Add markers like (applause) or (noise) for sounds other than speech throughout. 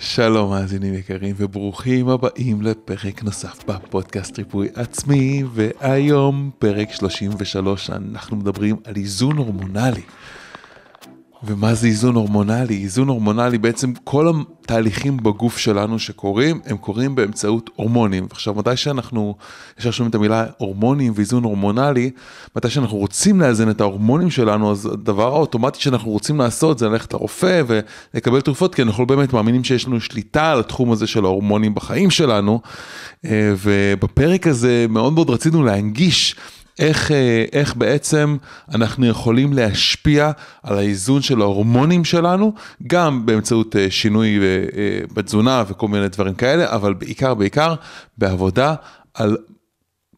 שלום מאזינים יקרים וברוכים הבאים לפרק נוסף בפודקאסט ריפוי עצמי והיום פרק 33 אנחנו מדברים על איזון הורמונלי ומה זה איזון הורמונלי? איזון הורמונלי, בעצם כל התהליכים בגוף שלנו שקורים, הם קורים באמצעות הורמונים. עכשיו, מתי שאנחנו, ישר שומעים את המילה הורמונים ואיזון הורמונלי, מתי שאנחנו רוצים לאזן את ההורמונים שלנו, אז הדבר האוטומטי שאנחנו רוצים לעשות זה ללכת לרופא ולקבל תרופות, כי אנחנו באמת מאמינים שיש לנו שליטה על התחום הזה של ההורמונים בחיים שלנו. אה, ובפרק הזה מאוד מאוד רצינו להנגיש איך, אה, איך בעצם אנחנו יכולים להשפיע על האיזון של ההורמונים שלנו, גם באמצעות אה, שינוי אה, בתזונה וכל מיני דברים כאלה, אבל בעיקר, בעיקר בעבודה על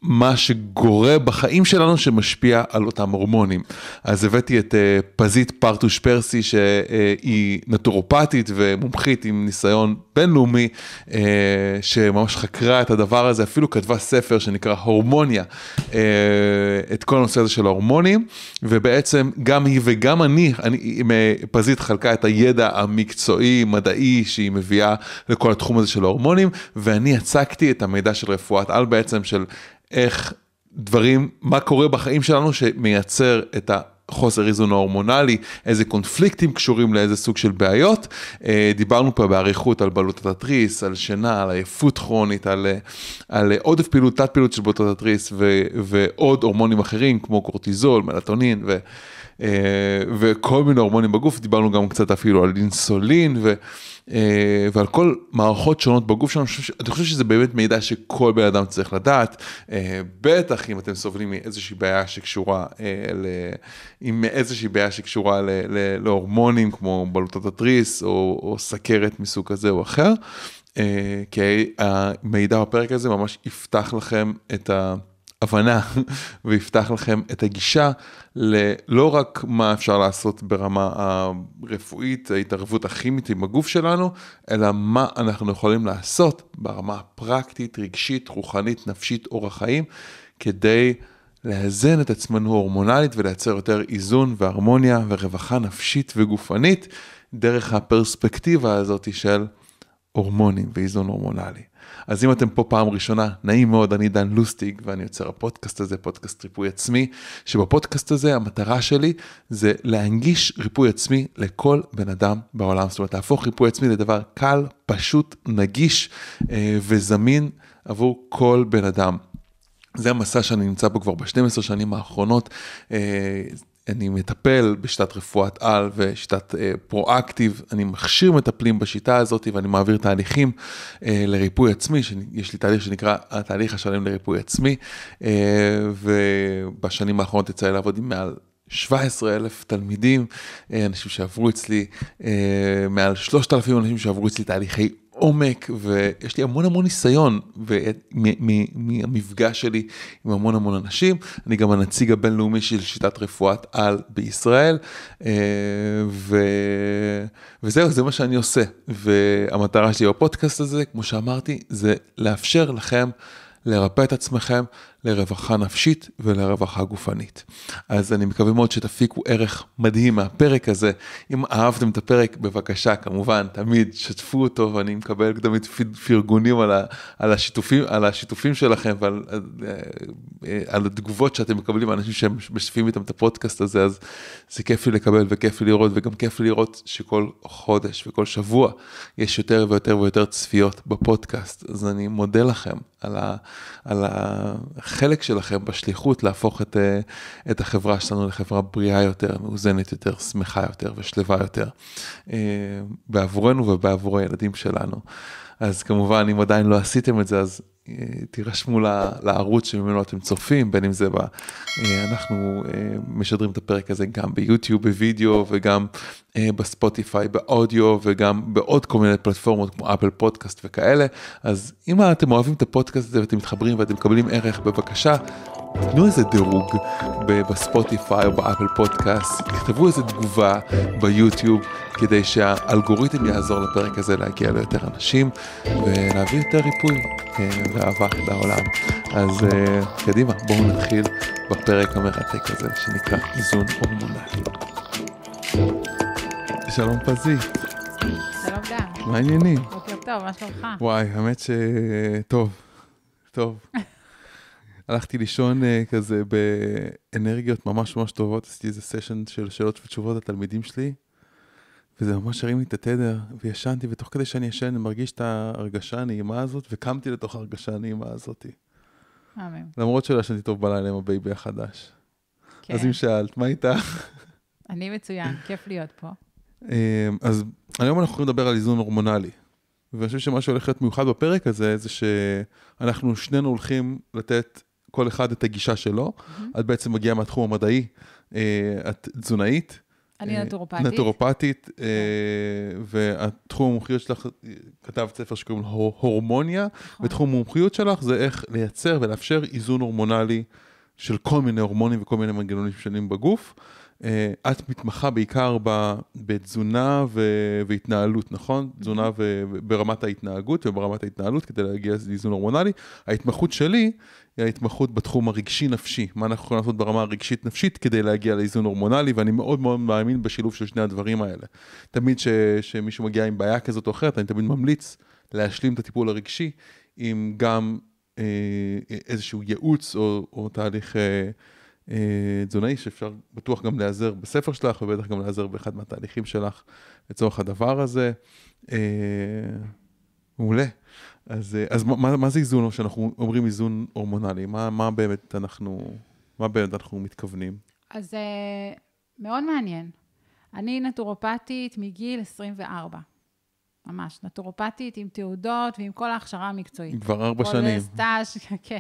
מה שגורה בחיים שלנו שמשפיע על אותם הורמונים. אז הבאתי את אה, פזית פרטוש פרסי שהיא נטורופטית ומומחית עם ניסיון בינלאומי אה, שממש חקרה את הדבר הזה, אפילו כתבה ספר שנקרא הורמוניה, אה, את כל הנושא הזה של ההורמונים, ובעצם גם היא וגם אני, אני פזית חלקה את הידע המקצועי, מדעי שהיא מביאה לכל התחום הזה של ההורמונים, ואני הצגתי את המידע של רפואת על בעצם של... איך דברים, מה קורה בחיים שלנו שמייצר את ה... חוסר איזון ההורמונלי, איזה קונפליקטים קשורים לאיזה סוג של בעיות. אה, דיברנו פה באריכות על בלוטת התריס, על שינה, על עייפות כרונית, על, אה, על עודף פעילות, תת פעילות של בלוטת התריס ו, ועוד הורמונים אחרים כמו קורטיזול, מלטונין. ו... אה, וכל מיני הורמונים בגוף, דיברנו גם קצת אפילו על אינסולין ו, אה, ועל כל מערכות שונות בגוף שלנו, אני חושב שזה באמת מידע שכל בן אדם צריך לדעת, אה, בטח אם אתם סובלים מאיזושהי בעיה שקשורה, ל, עם איזושהי בעיה שקשורה ל, ל, להורמונים כמו בלוטות התריס או, או סכרת מסוג כזה או אחר, כי המידע בפרק הזה ממש יפתח לכם את ה... הבנה ויפתח לכם את הגישה ללא רק מה אפשר לעשות ברמה הרפואית, ההתערבות הכימית עם הגוף שלנו, אלא מה אנחנו יכולים לעשות ברמה הפרקטית, רגשית, רוחנית, נפשית, אורח חיים, כדי לאזן את עצמנו הורמונלית ולייצר יותר איזון והרמוניה ורווחה נפשית וגופנית דרך הפרספקטיבה הזאת של הורמונים ואיזון הורמונלי. אז אם אתם פה פעם ראשונה, נעים מאוד, אני דן לוסטיג ואני יוצר הפודקאסט הזה, פודקאסט ריפוי עצמי, שבפודקאסט הזה המטרה שלי זה להנגיש ריפוי עצמי לכל בן אדם בעולם. זאת אומרת, להפוך ריפוי עצמי לדבר קל, פשוט, נגיש אה, וזמין עבור כל בן אדם. זה המסע שאני נמצא בו כבר ב-12 שנים האחרונות. אה, אני מטפל בשיטת רפואת על ושיטת אה, פרואקטיב, אני מכשיר מטפלים בשיטה הזאת ואני מעביר תהליכים אה, לריפוי עצמי, יש לי תהליך שנקרא התהליך השלם לריפוי עצמי, אה, ובשנים האחרונות יצא לי לעבוד עם מעל 17 אלף תלמידים, אה, אנשים שעברו אצלי, אה, מעל 3,000 אנשים שעברו אצלי תהליכי עומק, ויש לי המון המון ניסיון מהמפגש שלי עם המון המון אנשים. אני גם הנציג הבינלאומי של שיטת רפואת על בישראל, אה, ו... וזהו, זה מה שאני עושה. והמטרה שלי בפודקאסט הזה, כמו שאמרתי, זה לאפשר לכם לרפא את עצמכם. לרווחה נפשית ולרווחה גופנית. אז אני מקווה מאוד שתפיקו ערך מדהים מהפרק הזה. אם אהבתם את הפרק, בבקשה, כמובן, תמיד שתפו אותו, ואני מקבל תמיד פרגונים על, ה, על, השיתופים, על השיתופים שלכם ועל על אה, אה, על התגובות שאתם מקבלים מאנשים שמשתפים איתם את הפודקאסט הזה, אז זה כיף לי לקבל וכיף לי לראות, וגם כיף לי לראות שכל חודש וכל שבוע יש יותר ויותר ויותר צפיות בפודקאסט. אז אני מודה לכם על, ה, על ה, החלק שלכם בשליחות להפוך את, אה, את החברה שלנו לחברה בריאה יותר, מאוזנת יותר, שמחה יותר ושלווה יותר, אה, בעבורנו ובעבור הילדים שלנו. אז כמובן, אם עדיין לא עשיתם את זה, אז תירשמו לערוץ שממנו אתם צופים, בין אם זה ב... אה, אנחנו אה, משדרים את הפרק הזה גם ביוטיוב בווידאו וגם אה, בספוטיפיי באודיו וגם בעוד כל מיני פלטפורמות כמו אפל פודקאסט וכאלה. אז אם אתם אוהבים את הפודקאסט הזה ואתם מתחברים ואתם מקבלים ערך, בבקשה, תנו איזה דירוג בספוטיפיי או באפל פודקאסט, תכתבו איזה תגובה ביוטיוב כדי שהאלגוריתם יעזור לפרק הזה להגיע ליותר אנשים ולהביא יותר ריפוי ואהבה לעולם. אז uh, קדימה, בואו נתחיל בפרק המרתק הזה שנקרא איזון הורמונלי. שלום פזי. שלום דן. מה העניינים? בוקר טוב, מה שלומך? וואי, האמת ש... טוב, טוב. (laughs) הלכתי לישון uh, כזה באנרגיות ממש ממש טובות, עשיתי איזה סשן של שאלות ותשובות לתלמידים שלי. וזה ממש הרים לי את התדר, וישנתי, ותוך כדי שאני ישן, אני מרגיש את ההרגשה הנעימה הזאת, וקמתי לתוך ההרגשה הנעימה הזאת. מאמין. למרות שלא ישנתי טוב בלילה עם הבייבי החדש. כן. אז אם שאלת, מה איתך? אני מצוין, כיף להיות פה. אמ, אז היום אנחנו הולכים לדבר על איזון הורמונלי. ואני חושב שמה שהולך להיות מיוחד בפרק הזה, זה שאנחנו שנינו הולכים לתת כל אחד את הגישה שלו. Mm-hmm. את בעצם מגיעה מהתחום המדעי, אה, את תזונאית. אני אה, נטורופטית. נטורופטית, כן. אה, והתחום המומחיות שלך, כתבת ספר שקוראים לו הורמוניה, נכון. ותחום המומחיות שלך זה איך לייצר ולאפשר איזון הורמונלי של כל מיני הורמונים וכל מיני מנגנונים שונים בגוף. אה, את מתמחה בעיקר בתזונה והתנהלות, נכון? Mm-hmm. תזונה ברמת ההתנהגות וברמת ההתנהלות כדי להגיע לאיזון הורמונלי. ההתמחות שלי היא ההתמחות בתחום הרגשי-נפשי, מה אנחנו יכולים לעשות ברמה הרגשית-נפשית כדי להגיע לאיזון הורמונלי, ואני מאוד מאוד מאמין בשילוב של שני הדברים האלה. תמיד כשמישהו מגיע עם בעיה כזאת או אחרת, אני תמיד ממליץ להשלים את הטיפול הרגשי עם גם אה, איזשהו ייעוץ או, או תהליך... אה, אה, תזונאי שאפשר בטוח גם להיעזר בספר שלך, ובטח גם להיעזר באחד מהתהליכים שלך לצורך הדבר הזה. אה, מעולה. אז, אה, אז מה, מה זה איזון, שאנחנו אומרים איזון הורמונלי? מה, מה, באמת, אנחנו, מה באמת אנחנו מתכוונים? אז מאוד מעניין. אני נטורופטית מגיל 24. ממש, נטורופטית עם תעודות ועם כל ההכשרה המקצועית. כבר ארבע שנים. כל סטאז', (laughs) כן.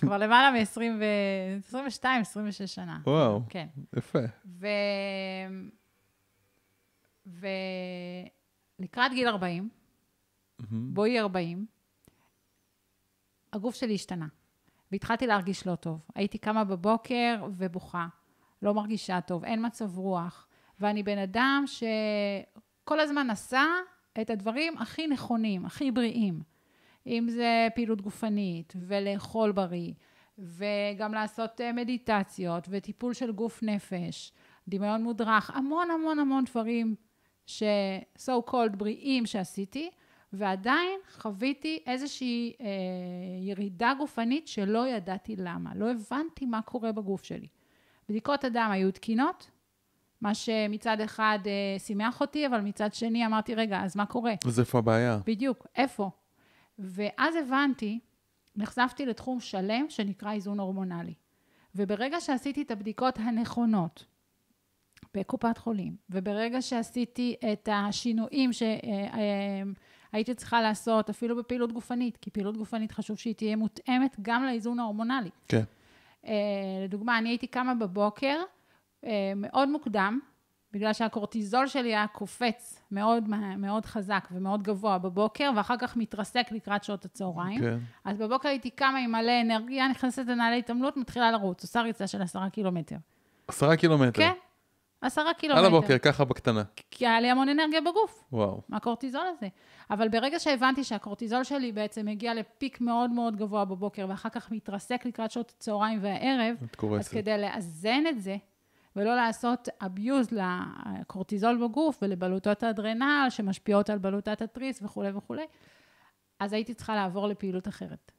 כבר למעלה מ-22, 26 שנה. וואו, כן. יפה. ו... ולקראת גיל 40, בואי 40, הגוף שלי השתנה, והתחלתי להרגיש לא טוב. הייתי קמה בבוקר ובוכה, לא מרגישה טוב, אין מצב רוח, ואני בן אדם שכל הזמן עשה את הדברים הכי נכונים, הכי בריאים. אם זה פעילות גופנית, ולאכול בריא, וגם לעשות אה, מדיטציות, וטיפול של גוף נפש, דמיון מודרך, המון המון המון דברים ש- so called בריאים שעשיתי, ועדיין חוויתי איזושהי אה, ירידה גופנית שלא ידעתי למה. לא הבנתי מה קורה בגוף שלי. בדיקות הדם היו תקינות, מה שמצד אחד אה, שימח אותי, אבל מצד שני אמרתי, רגע, אז מה קורה? אז איפה הבעיה? בדיוק, איפה? ואז הבנתי, נחשפתי לתחום שלם שנקרא איזון הורמונלי. וברגע שעשיתי את הבדיקות הנכונות בקופת חולים, וברגע שעשיתי את השינויים שהייתי אה, אה, צריכה לעשות, אפילו בפעילות גופנית, כי פעילות גופנית חשוב שהיא תהיה מותאמת גם לאיזון ההורמונלי. כן. אה, לדוגמה, אני הייתי קמה בבוקר מאוד מוקדם, בגלל שהקורטיזול שלי היה קופץ מאוד, מאוד חזק ומאוד גבוה בבוקר, ואחר כך מתרסק לקראת שעות הצהריים. כן. אוקיי. Okay. אז בבוקר הייתי קמה עם מלא אנרגיה, נכנסת לנהלי התעמלות, מתחילה לרוץ, עושה ריצה של עשרה קילומטר. עשרה קילומטר? כן, עשרה קילומטר. על הבוקר, ככה בקטנה. כי היה לי המון אנרגיה בגוף. וואו. מהקורטיזול הזה. אבל ברגע שהבנתי שהקורטיזול שלי בעצם הגיע לפיק מאוד מאוד גבוה בבוקר, ואחר כך מתרסק לקראת שעות הצהריים והערב, את קורסת. אז כדי לאזן את זה, ולא לעשות abuse לקורטיזול בגוף ולבלוטות האדרנל שמשפיעות על בלוטת התריס וכולי וכולי, אז הייתי צריכה לעבור לפעילות אחרת.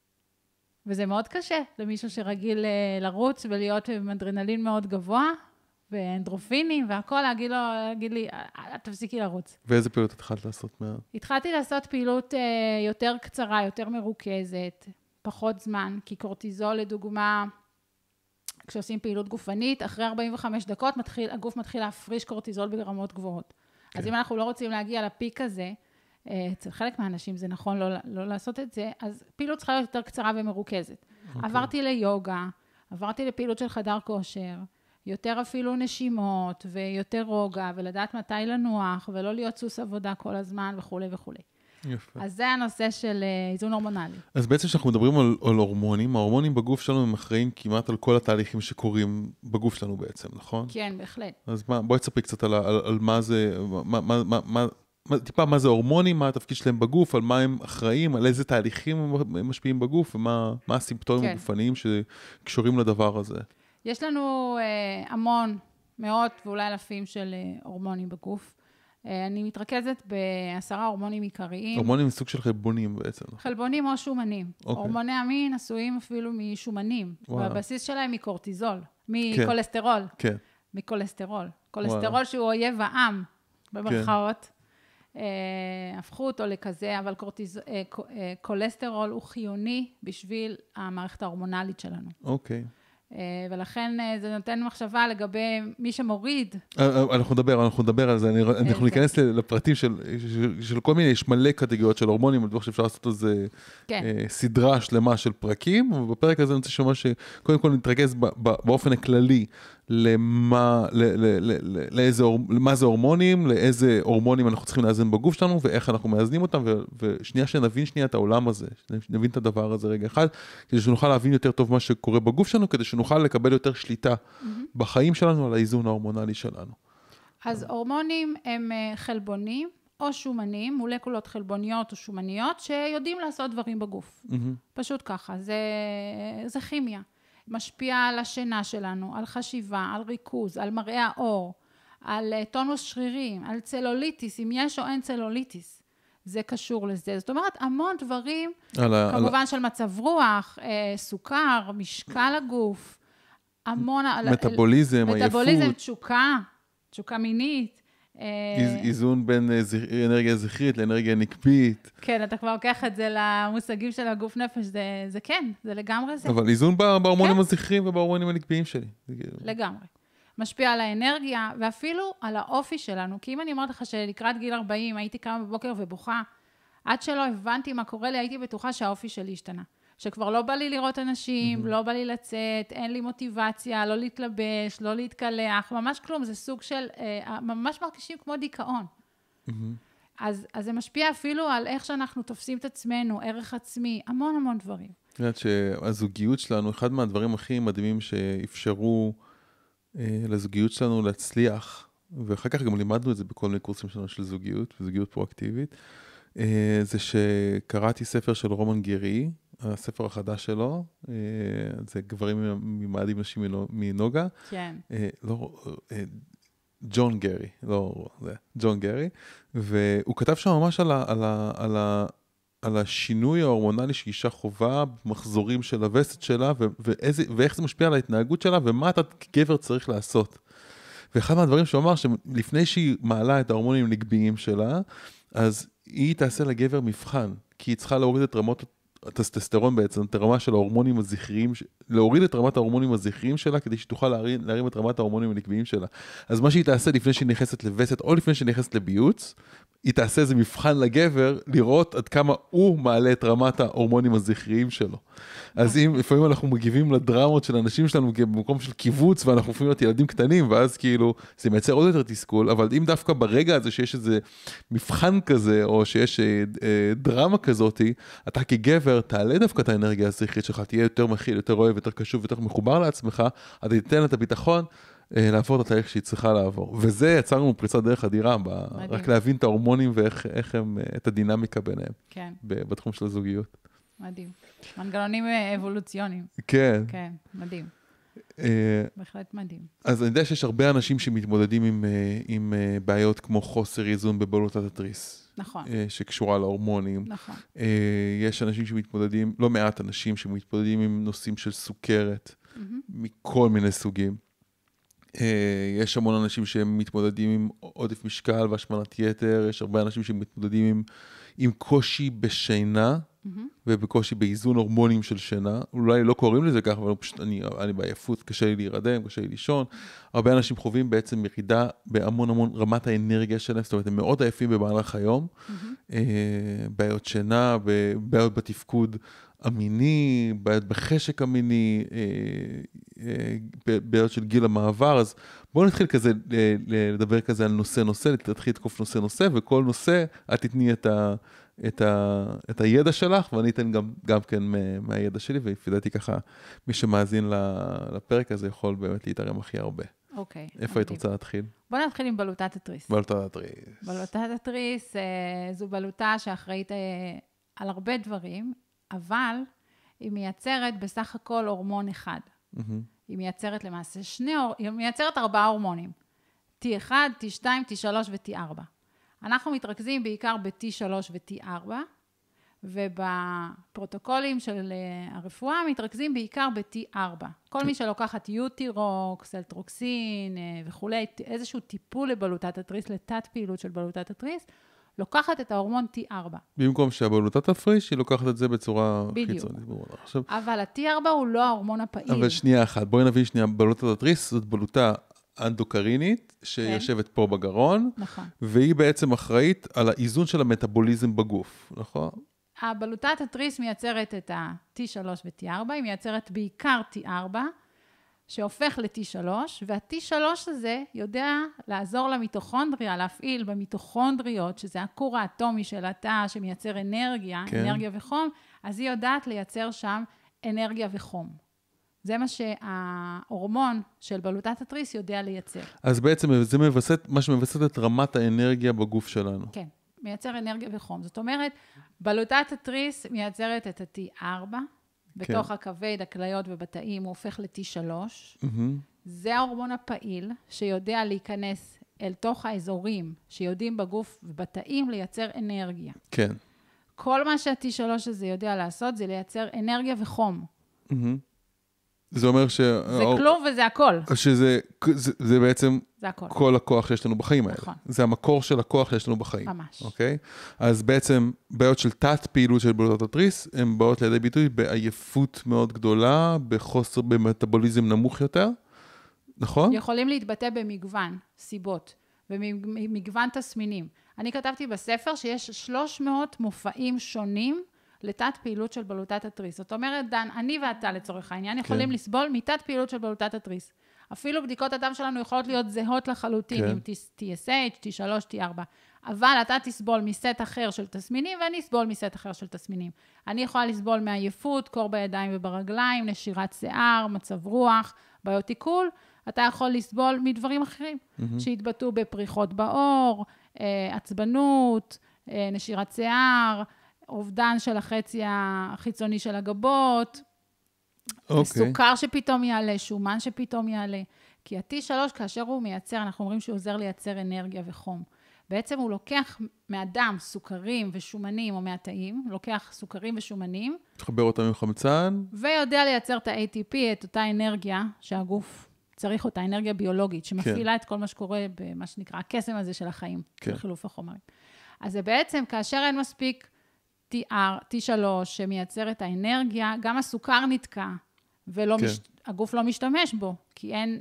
וזה מאוד קשה למישהו שרגיל אה, לרוץ ולהיות עם אדרנלין מאוד גבוה, ואנדרופינים והכול, להגיד לו, להגיד לי, אה, אה, תפסיקי לרוץ. ואיזה פעילות התחלת לעשות מאז? התחלתי לעשות פעילות יותר קצרה, יותר מרוכזת, פחות זמן, כי קורטיזול, לדוגמה, כשעושים פעילות גופנית, אחרי 45 דקות מתחיל, הגוף מתחיל להפריש קורטיזול ברמות גבוהות. כן. אז אם אנחנו לא רוצים להגיע לפיק הזה, אה, אצל חלק מהאנשים זה נכון לא, לא לעשות את זה, אז פעילות צריכה להיות יותר קצרה ומרוכזת. Okay. אוקיי. עברתי ליוגה, עברתי לפעילות של חדר כושר, יותר אפילו נשימות ויותר רוגע, ולדעת מתי לנוח, ולא להיות סוס עבודה כל הזמן וכולי וכולי. יפה. אז זה הנושא של אה, איזון הורמונלי. אז בעצם כשאנחנו מדברים על, על הורמונים, ההורמונים בגוף שלנו הם אחראים כמעט על כל התהליכים שקורים בגוף שלנו בעצם, נכון? כן, בהחלט. אז מה, בואי תספרי קצת על, על, על מה זה, מה, מה, מה, מה, טיפה מה זה הורמונים, מה התפקיד שלהם בגוף, על מה הם אחראים, על איזה תהליכים הם משפיעים בגוף, ומה הסימפטומים כן. הגופניים שקשורים לדבר הזה. יש לנו אה, המון, מאות ואולי אלפים של אה, הורמונים בגוף. אה, אני מתרכזת בעשרה הורמונים עיקריים. הורמונים מסוג של חלבונים בעצם. נכון? חלבונים או שומנים. אוקיי. הורמוני המין עשויים אפילו משומנים. וואו. והבסיס שלהם מקורטיזול, כן. מקולסטרול. כן. מקולסטרול. קולסטרול שהוא אויב העם, במרכאות. כן. אה, הפכו אותו לכזה, אבל קורטיז... אה, אה, קולסטרול הוא חיוני בשביל המערכת ההורמונלית שלנו. אוקיי. אה, ולכן אה, זה נותן מחשבה לגבי מי שמוריד. אה, אנחנו נדבר, אנחנו נדבר על זה, אנחנו ניכנס אוקיי. לפרטים של, כל מיני, יש מלא קטגוריות של הורמונים, אני בטוח שאפשר לעשות איזה כן. סדרה שלמה של פרקים, ובפרק הזה אני רוצה שממש, קודם כל נתרכז באופן הכללי למה, ל, ל, ל, ל, לאיזה, מה זה הורמונים, לאיזה הורמונים אנחנו צריכים לאזן בגוף שלנו ואיך אנחנו מאזנים אותם, ו, ושנייה שנבין שנייה את העולם הזה, שנבין את הדבר הזה רגע אחד, כדי שנוכל להבין יותר טוב מה שקורה בגוף שלנו, כדי שנוכל לקבל יותר שליטה mm-hmm. בחיים שלנו על האיזון ההורמונלי שלנו. אז הורמונים הם אה, חלבונים או שומנים, מולקולות חלבוניות או שומניות, שיודעים לעשות דברים בגוף. Mm-hmm. פשוט ככה, זה, זה כימיה. משפיע על השינה שלנו, על חשיבה, על ריכוז, על מראה העור, על אה, טונוס שרירים, על צלוליטיס, אם יש או אין צלוליטיס. זה קשור לזה. זאת אומרת, המון דברים, על כמובן על... של מצב רוח, אה, סוכר, משקל הגוף, המון... מטאבוליזם, עייפות. מטאבוליזם, תשוקה, תשוקה מינית. אה, איזון בין אה, אנרגיה זכרית לאנרגיה נקבית. כן, אתה כבר לוקח את זה למושגים של הגוף נפש, זה, זה כן, זה לגמרי זה. אבל איזון בהורמונים כן. הזכרים ובהורמונים הנקביים שלי. כאילו- לגמרי. משפיע על האנרגיה ואפילו על האופי שלנו. כי אם אני אומרת לך שלקראת גיל 40 הייתי קמה בבוקר ובוכה, עד שלא הבנתי מה קורה לי, הייתי בטוחה שהאופי שלי השתנה. שכבר לא בא לי לראות אנשים, mm-hmm. לא בא לי לצאת, אין לי מוטיבציה, לא להתלבש, לא להתקלח, ממש כלום, זה סוג של, אה, אה ממש מרגישים כמו דיכאון. Mm-hmm. אז, אז זה משפיע אפילו על איך שאנחנו תופסים את עצמנו, ערך עצמי, המון המון דברים. את יודעת שהזוגיות שלנו, אחד מהדברים הכי מדהימים שאפשרו אה, לזוגיות שלנו להצליח, ואחר כך גם לימדנו את זה בכל מיני קורסים שלנו של זוגיות, וזוגיות פרואקטיבית, אה, זה שקראתי ספר של רומן גרי, הספר החדש שלו, אה, זה גברים ממאדים נשים מנוגה. כן. אה, לא, אה, ג'ון גרי, לא, זה ג'ון גרי, והוא כתב שם ממש על, ה, על, ה, על, ה, על השינוי ההורמונלי שאישה חווה במחזורים של הווסת שלה, ו, ואיזה, ואיך זה משפיע על ההתנהגות שלה, ומה אתה כגבר צריך לעשות. ואחד מהדברים שהוא אמר, שלפני שהיא מעלה את ההורמונים הנגביים שלה, אז היא תעשה לגבר מבחן, כי היא צריכה להוריד את רמות הטסטסטרון בעצם, את הרמה של ההורמונים הזכריים. להוריד את רמת ההורמונים הזכריים שלה, כדי שהיא תוכל להרים, להרים את רמת ההורמונים הנקביים שלה. אז מה שהיא תעשה לפני שהיא נכנסת לווסת, או לפני שהיא נכנסת לביוץ, היא תעשה איזה מבחן לגבר, לראות עד כמה הוא מעלה את רמת ההורמונים הזכריים שלו. אז אם לפעמים אנחנו מגיבים לדרמות של הנשים שלנו במקום של קיבוץ, ואנחנו הופכים להיות ילדים קטנים, ואז כאילו, זה מייצר עוד יותר תסכול, אבל אם דווקא ברגע הזה שיש איזה מבחן כזה, או שיש אה, אה דרמה כזאתי, אתה כגבר תעלה דווקא את האנרגיה הזכרית שלך, תהיה יותר מכיל, יותר אוהב. אוהב, יותר קשוב, ויותר מחובר לעצמך, אתה תיתן את הביטחון אה, לעבור את התהליך שהיא צריכה לעבור. וזה יצר לנו פריצת דרך אדירה, ב... רק להבין את ההורמונים ואיך הם, אה, את הדינמיקה ביניהם. כן. בתחום של הזוגיות. מדהים. מנגנונים אה, אבולוציוניים. כן. כן, מדהים. בהחלט מדהים. אז אני יודע שיש הרבה אנשים שמתמודדים עם, עם בעיות כמו חוסר איזון בבעלות התתריס. נכון. אה, שקשורה להורמונים. נכון. אה, יש אנשים שמתמודדים, לא מעט אנשים שמתמודדים עם נושאים של סוכרת, mm-hmm. מכל מיני סוגים. אה, יש המון אנשים שמתמודדים עם עודף משקל והשמנת יתר, יש הרבה אנשים שמתמודדים עם, עם קושי בשינה. mm-hmm. ובקושי באיזון הורמונים של שינה. אולי לא קוראים לזה ככה, אבל פשוט אני, אני בעייפות, קשה לי להירדם, קשה לי לישון. הרבה אנשים חווים בעצם ירידה בהמון המון רמת האנרגיה שלהם, זאת אומרת, הם מאוד עייפים במהלך היום. Mm-hmm. אה, בעיות שינה, בעיות בתפקוד המיני, בעיות בחשק המיני, אה, אה, בעיות של גיל המעבר, אז בואו נתחיל כזה, לדבר כזה על נושא-נושא, תתחיל לתקוף נושא-נושא, וכל נושא, את תתני את ה... את, ה, את הידע שלך, ואני אתן גם, גם כן מהידע שלי, ולפי דעתי ככה, מי שמאזין לפרק הזה יכול באמת להתערם הכי הרבה. אוקיי. Okay, איפה היית רוצה להתחיל? בוא נתחיל עם בלוטת התריס. בלוטת התריס. בלוטת התריס אה, זו בלוטה שאחראית אה, על הרבה דברים, אבל היא מייצרת בסך הכל הורמון אחד. Mm-hmm. היא מייצרת למעשה שני, היא מייצרת ארבעה הורמונים. T1, T2, T3 ו-T4. אנחנו מתרכזים בעיקר ב-T3 ו-T4, ובפרוטוקולים של אה, הרפואה מתרכזים בעיקר ב-T4. כל כן. מי שלוקחת יוטירוקס, אלטרוקסין אה, וכולי, איזשהו טיפול לבלוטת התריס, לתת פעילות של בלוטת התריס, לוקחת את ההורמון T4. במקום שהבלוטה תפריש, היא לוקחת את זה בצורה בדיוק. חיצונית. בדיוק. עכשיו... אבל ה-T4 הוא לא ההורמון הפעיל. אבל שנייה אחת, בואי נבין שנייה, בלוטת התריס זאת בלוטה אנדוקרינית, שיושבת כן. פה בגרון, נכון. והיא בעצם אחראית על האיזון של המטאבוליזם בגוף, נכון? הבלוטת התריס מייצרת את ה-T3 ו-T4, היא מייצרת בעיקר T4, שהופך ל-T3, וה-T3 הזה יודע לעזור למיטוכונדריה, להפעיל במיטוכונדריות, שזה הכור האטומי של התא שמייצר אנרגיה, כן. אנרגיה וחום, אז היא יודעת לייצר שם אנרגיה וחום. זה מה שההורמון של בלוטת התריס יודע לייצר. אז בעצם זה מווסת, מה שמווסת את רמת האנרגיה בגוף שלנו. כן, מייצר אנרגיה וחום. זאת אומרת, בלוטת התריס מייצרת את ה-T4, בתוך כן. הכבד, הכליות ובתאים, הוא הופך ל-T3. Mm-hmm. זה ההורמון הפעיל שיודע להיכנס אל תוך האזורים שיודעים בגוף ובתאים לייצר אנרגיה. כן. כל מה שה-T3 הזה יודע לעשות זה לייצר אנרגיה וחום. Mm-hmm. זה אומר ש... זה או... כלום וזה הכל. שזה זה, זה בעצם... זה הכל. כל הכוח שיש לנו בחיים האלה. נכון. זה המקור של הכוח שיש לנו בחיים. ממש. אוקיי? אז בעצם בעיות של תת-פעילות של בלוטות התריס, הן באות לידי ביטוי בעייפות מאוד גדולה, בחוסר, במטאבוליזם נמוך יותר, נכון? יכולים להתבטא במגוון סיבות ומגוון תסמינים. אני כתבתי בספר שיש 300 מופעים שונים לתת פעילות של בלוטת התריס. זאת אומרת, דן, אני ואתה לצורך העניין כן. יכולים כן. לסבול מתת פעילות של בלוטת התריס. אפילו בדיקות הדם שלנו יכולות להיות זהות לחלוטין, כן. עם TSH, T3, T4. אבל אתה תסבול מסט אחר של תסמינים, ואני אסבול מסט אחר של תסמינים. אני יכולה לסבול מעייפות, קור בידיים וברגליים, נשירת שיער, מצב רוח, בעיות עיכול. אתה יכול לסבול מדברים אחרים, mm-hmm. שהתבטאו בפריחות בעור, אה, עצבנות, אה, נשירת שיער. אובדן של החצי החיצוני של הגבות, okay. אוקיי. סוכר שפתאום יעלה, שומן שפתאום יעלה. כי ה-T3, כאשר הוא מייצר, אנחנו אומרים שהוא עוזר לייצר אנרגיה וחום. בעצם הוא לוקח מהדם סוכרים ושומנים, או מהתאים, לוקח סוכרים ושומנים. מתחבר אותם עם חמצן. ויודע לייצר את ה-ATP, את אותה אנרגיה שהגוף צריך אותה, אנרגיה ביולוגית, שמפעילה כן. את כל מה שקורה במה שנקרא הקסם הזה של החיים, כן. של חילוף החומרים. אז זה בעצם, כאשר אין מספיק T3, שמייצר את האנרגיה, גם הסוכר נתקע, והגוף כן. מש, לא משתמש בו, כי אין,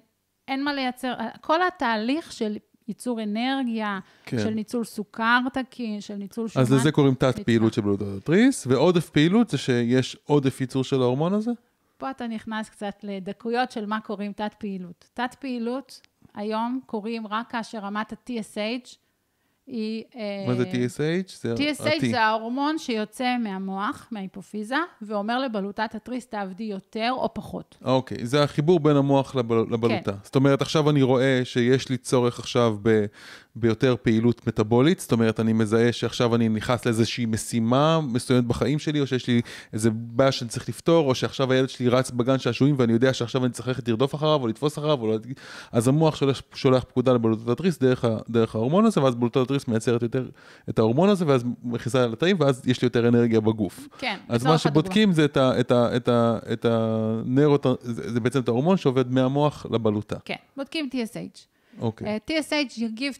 אין מה לייצר, כל התהליך של ייצור אנרגיה, כן. של ניצול סוכר תקין, של ניצול שומן. אז לזה קוראים תת פעילות של בלוטרטריס, ועודף פעילות זה שיש עודף ייצור של ההורמון הזה? פה אתה נכנס קצת לדקויות של מה קוראים תת פעילות. תת פעילות היום קוראים רק כאשר רמת ה-TSH היא... מה זה אה, TSH? TSH זה ההורמון שיוצא מהמוח, מההיפופיזה, ואומר לבלוטת התריס, תעבדי יותר או פחות. אוקיי, זה החיבור בין המוח לבלוטה. כן. זאת אומרת, עכשיו אני רואה שיש לי צורך עכשיו ביותר פעילות מטאבולית, זאת אומרת, אני מזהה שעכשיו אני נכנס לאיזושהי משימה מסוימת בחיים שלי, או שיש לי איזה בעיה שאני צריך לפתור, או שעכשיו הילד שלי רץ בגן שעשועים ואני יודע שעכשיו אני צריך ללכת לרדוף אחריו, או לתפוס אחריו, או... אז המוח שולח, שולח פקודה לבלוטות התריס דרך, דרך ההורמון הזה, ואז בלוטות התריס מייצרת יותר את ההורמון הזה, ואז מכניסה על התאים, ואז יש לי יותר אנרגיה בגוף. כן, אז מה לא שבודקים זה את, ה, את, ה, את, ה, את הנרות, זה בעצם את ההורמון שעובד מהמוח לבלוטה. כן, בודקים TSH. אוקיי. Okay. אה, TSH יגיב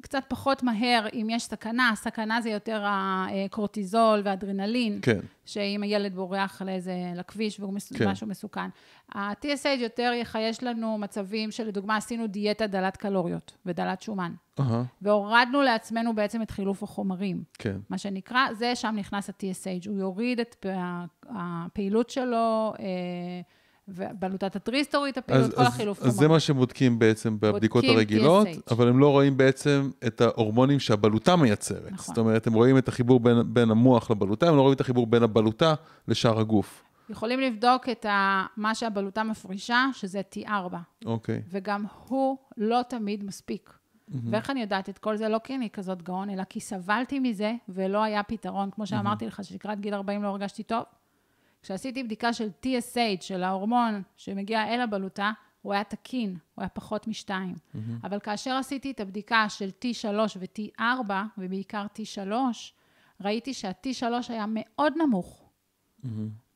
קצת פחות מהר אם יש סכנה, סכנה זה יותר הקורטיזול והאדרנלין, כן. שאם הילד בורח לאיזה, לכביש והוא מס... כן. משהו מסוכן. ה-TSH יותר יחייש לנו מצבים שלדוגמה עשינו דיאטה דלת קלוריות ודלת שומן, uh-huh. והורדנו לעצמנו בעצם את חילוף החומרים, כן. מה שנקרא, זה שם נכנס ה-TSH, הוא יוריד את הפעילות שלו, אה, ובעלותת הטריסטורית, הפעילות, אז, כל אז, החילוף. אז אז זה מה שהם בודקים בעצם בבדיקות בודקים הרגילות, PSH. אבל הם לא רואים בעצם את ההורמונים שהבלוטה מייצרת. נכון. זאת אומרת, הם רואים את החיבור בין, בין המוח לבלוטה, הם לא רואים את החיבור בין הבלוטה לשאר הגוף. יכולים לבדוק את ה, מה שהבלוטה מפרישה, שזה T4. אוקיי. וגם הוא לא תמיד מספיק. Mm-hmm. ואיך אני יודעת את כל זה? לא כי אני כזאת גאון, אלא כי סבלתי מזה ולא היה פתרון. כמו שאמרתי mm-hmm. לך, שלקראת גיל 40 לא הרגשתי טוב, כשעשיתי בדיקה של TSH, של ההורמון שמגיע אל הבלוטה, הוא היה תקין, הוא היה פחות משתיים. Mm-hmm. אבל כאשר עשיתי את הבדיקה של T3 ו-T4, ובעיקר T3, ראיתי שה-T3 היה מאוד נמוך. Mm-hmm.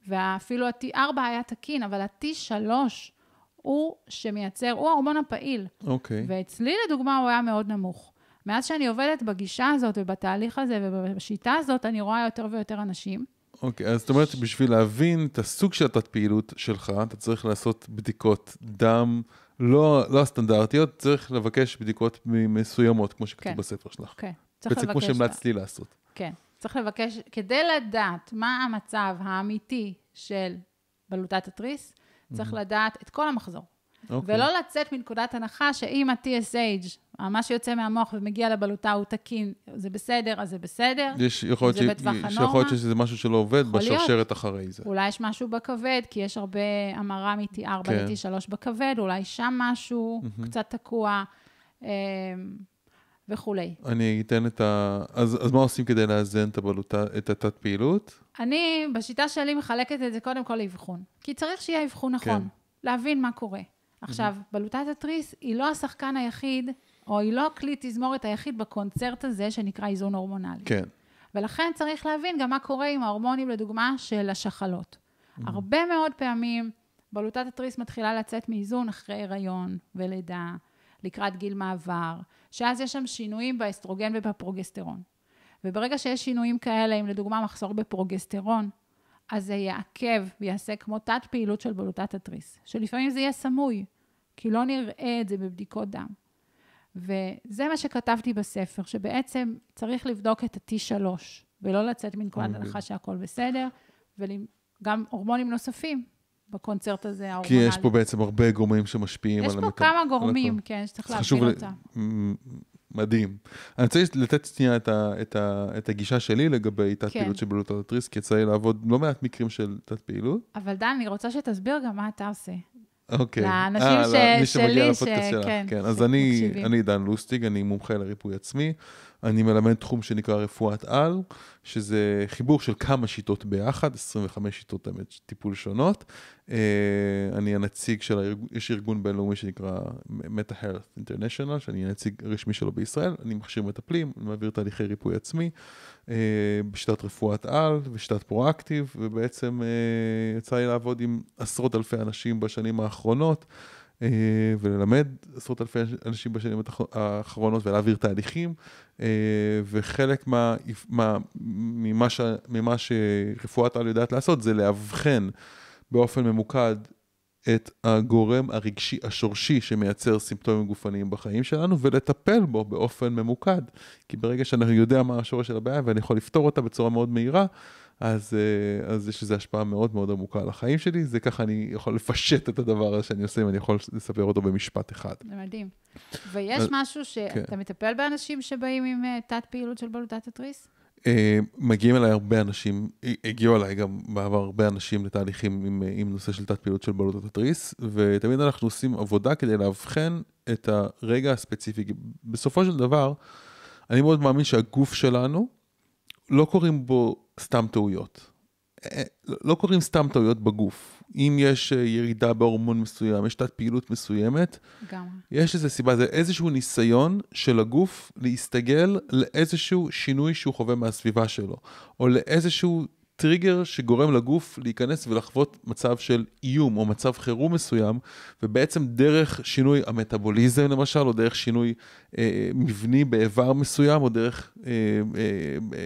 ואפילו ה-T4 היה תקין, אבל ה-T3 הוא שמייצר, הוא ההורמון הפעיל. אוקיי. Okay. ואצלי, לדוגמה, הוא היה מאוד נמוך. מאז שאני עובדת בגישה הזאת ובתהליך הזה ובשיטה הזאת, אני רואה יותר ויותר אנשים אוקיי, okay, אז זאת אומרת שבשביל להבין את הסוג של התת-פעילות שלך, אתה צריך לעשות בדיקות דם לא, לא הסטנדרטיות, צריך לבקש בדיקות מסוימות, כמו שכתוב okay. כן. בספר שלך. כן, okay. צריך לבקש. בעצם כמו שהמלצתי לה... לעשות. כן, okay. צריך לבקש, כדי לדעת מה המצב האמיתי של בלוטת התריס, צריך mm-hmm. לדעת את כל המחזור. Okay. אוקיי. ולא לצאת מנקודת הנחה שאם ה-TSH, מה שיוצא מהמוח ומגיע לבלוטה הוא תקין, זה בסדר, אז זה בסדר. יש, יכול להיות, ש... יכול להיות שזה משהו שלא עובד בשרשרת להיות. אחרי זה. אולי יש משהו בכבד, כי יש הרבה המרה מ-T4 כן. ל-T3 בכבד, אולי שם משהו mm-hmm. קצת תקוע. אה, וכולי. אני אתן את ה... אז, אז מה עושים כדי לאזן את הבלוטה, את התת-פעילות? אני, בשיטה שלי, מחלקת את זה קודם כל לאבחון. כי צריך שיהיה אבחון כן. נכון, כן. להבין מה קורה. עכשיו, mm-hmm. בלוטת התריס היא לא השחקן היחיד, או היא לא כלי תזמורת היחיד בקונצרט הזה שנקרא איזון הורמונלי. כן. ולכן צריך להבין גם מה קורה עם ההורמונים, לדוגמה, של השחלות. Mm-hmm. הרבה מאוד פעמים בלוטת התריס מתחילה לצאת מאיזון אחרי הריון ולידה, לקראת גיל מעבר, שאז יש שם שינויים באסטרוגן ובפרוגסטרון. וברגע שיש שינויים כאלה, אם לדוגמה מחסור בפרוגסטרון, אז זה יעכב ויעשה כמו תת פעילות של בלוטת התריס, שלפעמים זה יהיה סמוי. כי לא נראה את זה בבדיקות דם. וזה מה שכתבתי בספר, שבעצם צריך לבדוק את ה-T3, ולא לצאת מנקודת אוקיי. הנחה שהכול בסדר, וגם הורמונים נוספים, בקונצרט הזה, ההורמונלי. כי יש פה בעצם הרבה גורמים שמשפיעים על המקום. יש פה כמה גורמים, כן, שצריך להבין אותם. מדהים. אני רוצה לתת שנייה את, ה, את, ה, את הגישה שלי לגבי תת כן. פעילות של בלוטות התריס, כי יצא לי לעבוד לא מעט מקרים של תת פעילות. אבל דן, אני רוצה שתסביר גם מה אתה עושה. אוקיי. לאנשים אה, שלי, ש... כן, כן. אז אני, אני עידן לוסטיג, אני מומחה לריפוי עצמי. אני מלמד תחום שנקרא רפואת על, שזה חיבור של כמה שיטות ביחד, 25 שיטות האמת, טיפול שונות. אה, אני הנציג של, הארג... יש ארגון בינלאומי שנקרא Meta Health International, שאני הנציג הרשמי שלו בישראל, אני מכשיר מטפלים, אני מעביר תהליכי ריפוי עצמי, אה, בשיטת רפואת על ושיטת פרואקטיב, ובעצם אה, יצא לי לעבוד עם עשרות אלפי אנשים בשנים האחרונות. אה, וללמד עשרות אלפי אנשים בשנים האחרונות ולהעביר תהליכים, אה, וחלק מה, מה, ממה, ש, ממה שרפואת על יודעת לעשות זה לאבחן באופן ממוקד את הגורם הרגשי השורשי שמייצר סימפטומים גופניים בחיים שלנו ולטפל בו באופן ממוקד. כי ברגע שאני יודע מה השורש של הבעיה ואני יכול לפתור אותה בצורה מאוד מהירה, אז, אה, אז יש לזה השפעה מאוד מאוד עמוקה על החיים שלי, זה ככה אני יכול לפשט את הדבר הזה שאני עושה, אם אני יכול לספר אותו במשפט אחד. זה מדהים. ויש אז, משהו שאתה כן. מטפל באנשים שבאים עם אה, תת פעילות של בלוטת התריס? אה, מגיעים אליי הרבה אנשים, הגיעו אליי גם בעבר הרבה אנשים לתהליכים עם, עם נושא של תת פעילות של בלוטת התריס, ותמיד אנחנו עושים עבודה כדי לאבחן את הרגע הספציפי. בסופו של דבר, אני מאוד מאמין שהגוף שלנו, לא קורים בו סתם טעויות. אה, אה, לא קורים סתם טעויות בגוף. אם יש אה, ירידה בהורמון מסוים, יש תת פעילות מסוימת, גם. יש איזה סיבה, זה איזשהו ניסיון של הגוף להסתגל לאיזשהו שינוי שהוא חווה מהסביבה שלו, או לאיזשהו טריגר שגורם לגוף להיכנס ולחוות מצב של איום או מצב חירום מסוים, ובעצם דרך שינוי המטאבוליזם למשל, או דרך שינוי אה, אה מבני באיבר מסוים, או דרך אה, אה,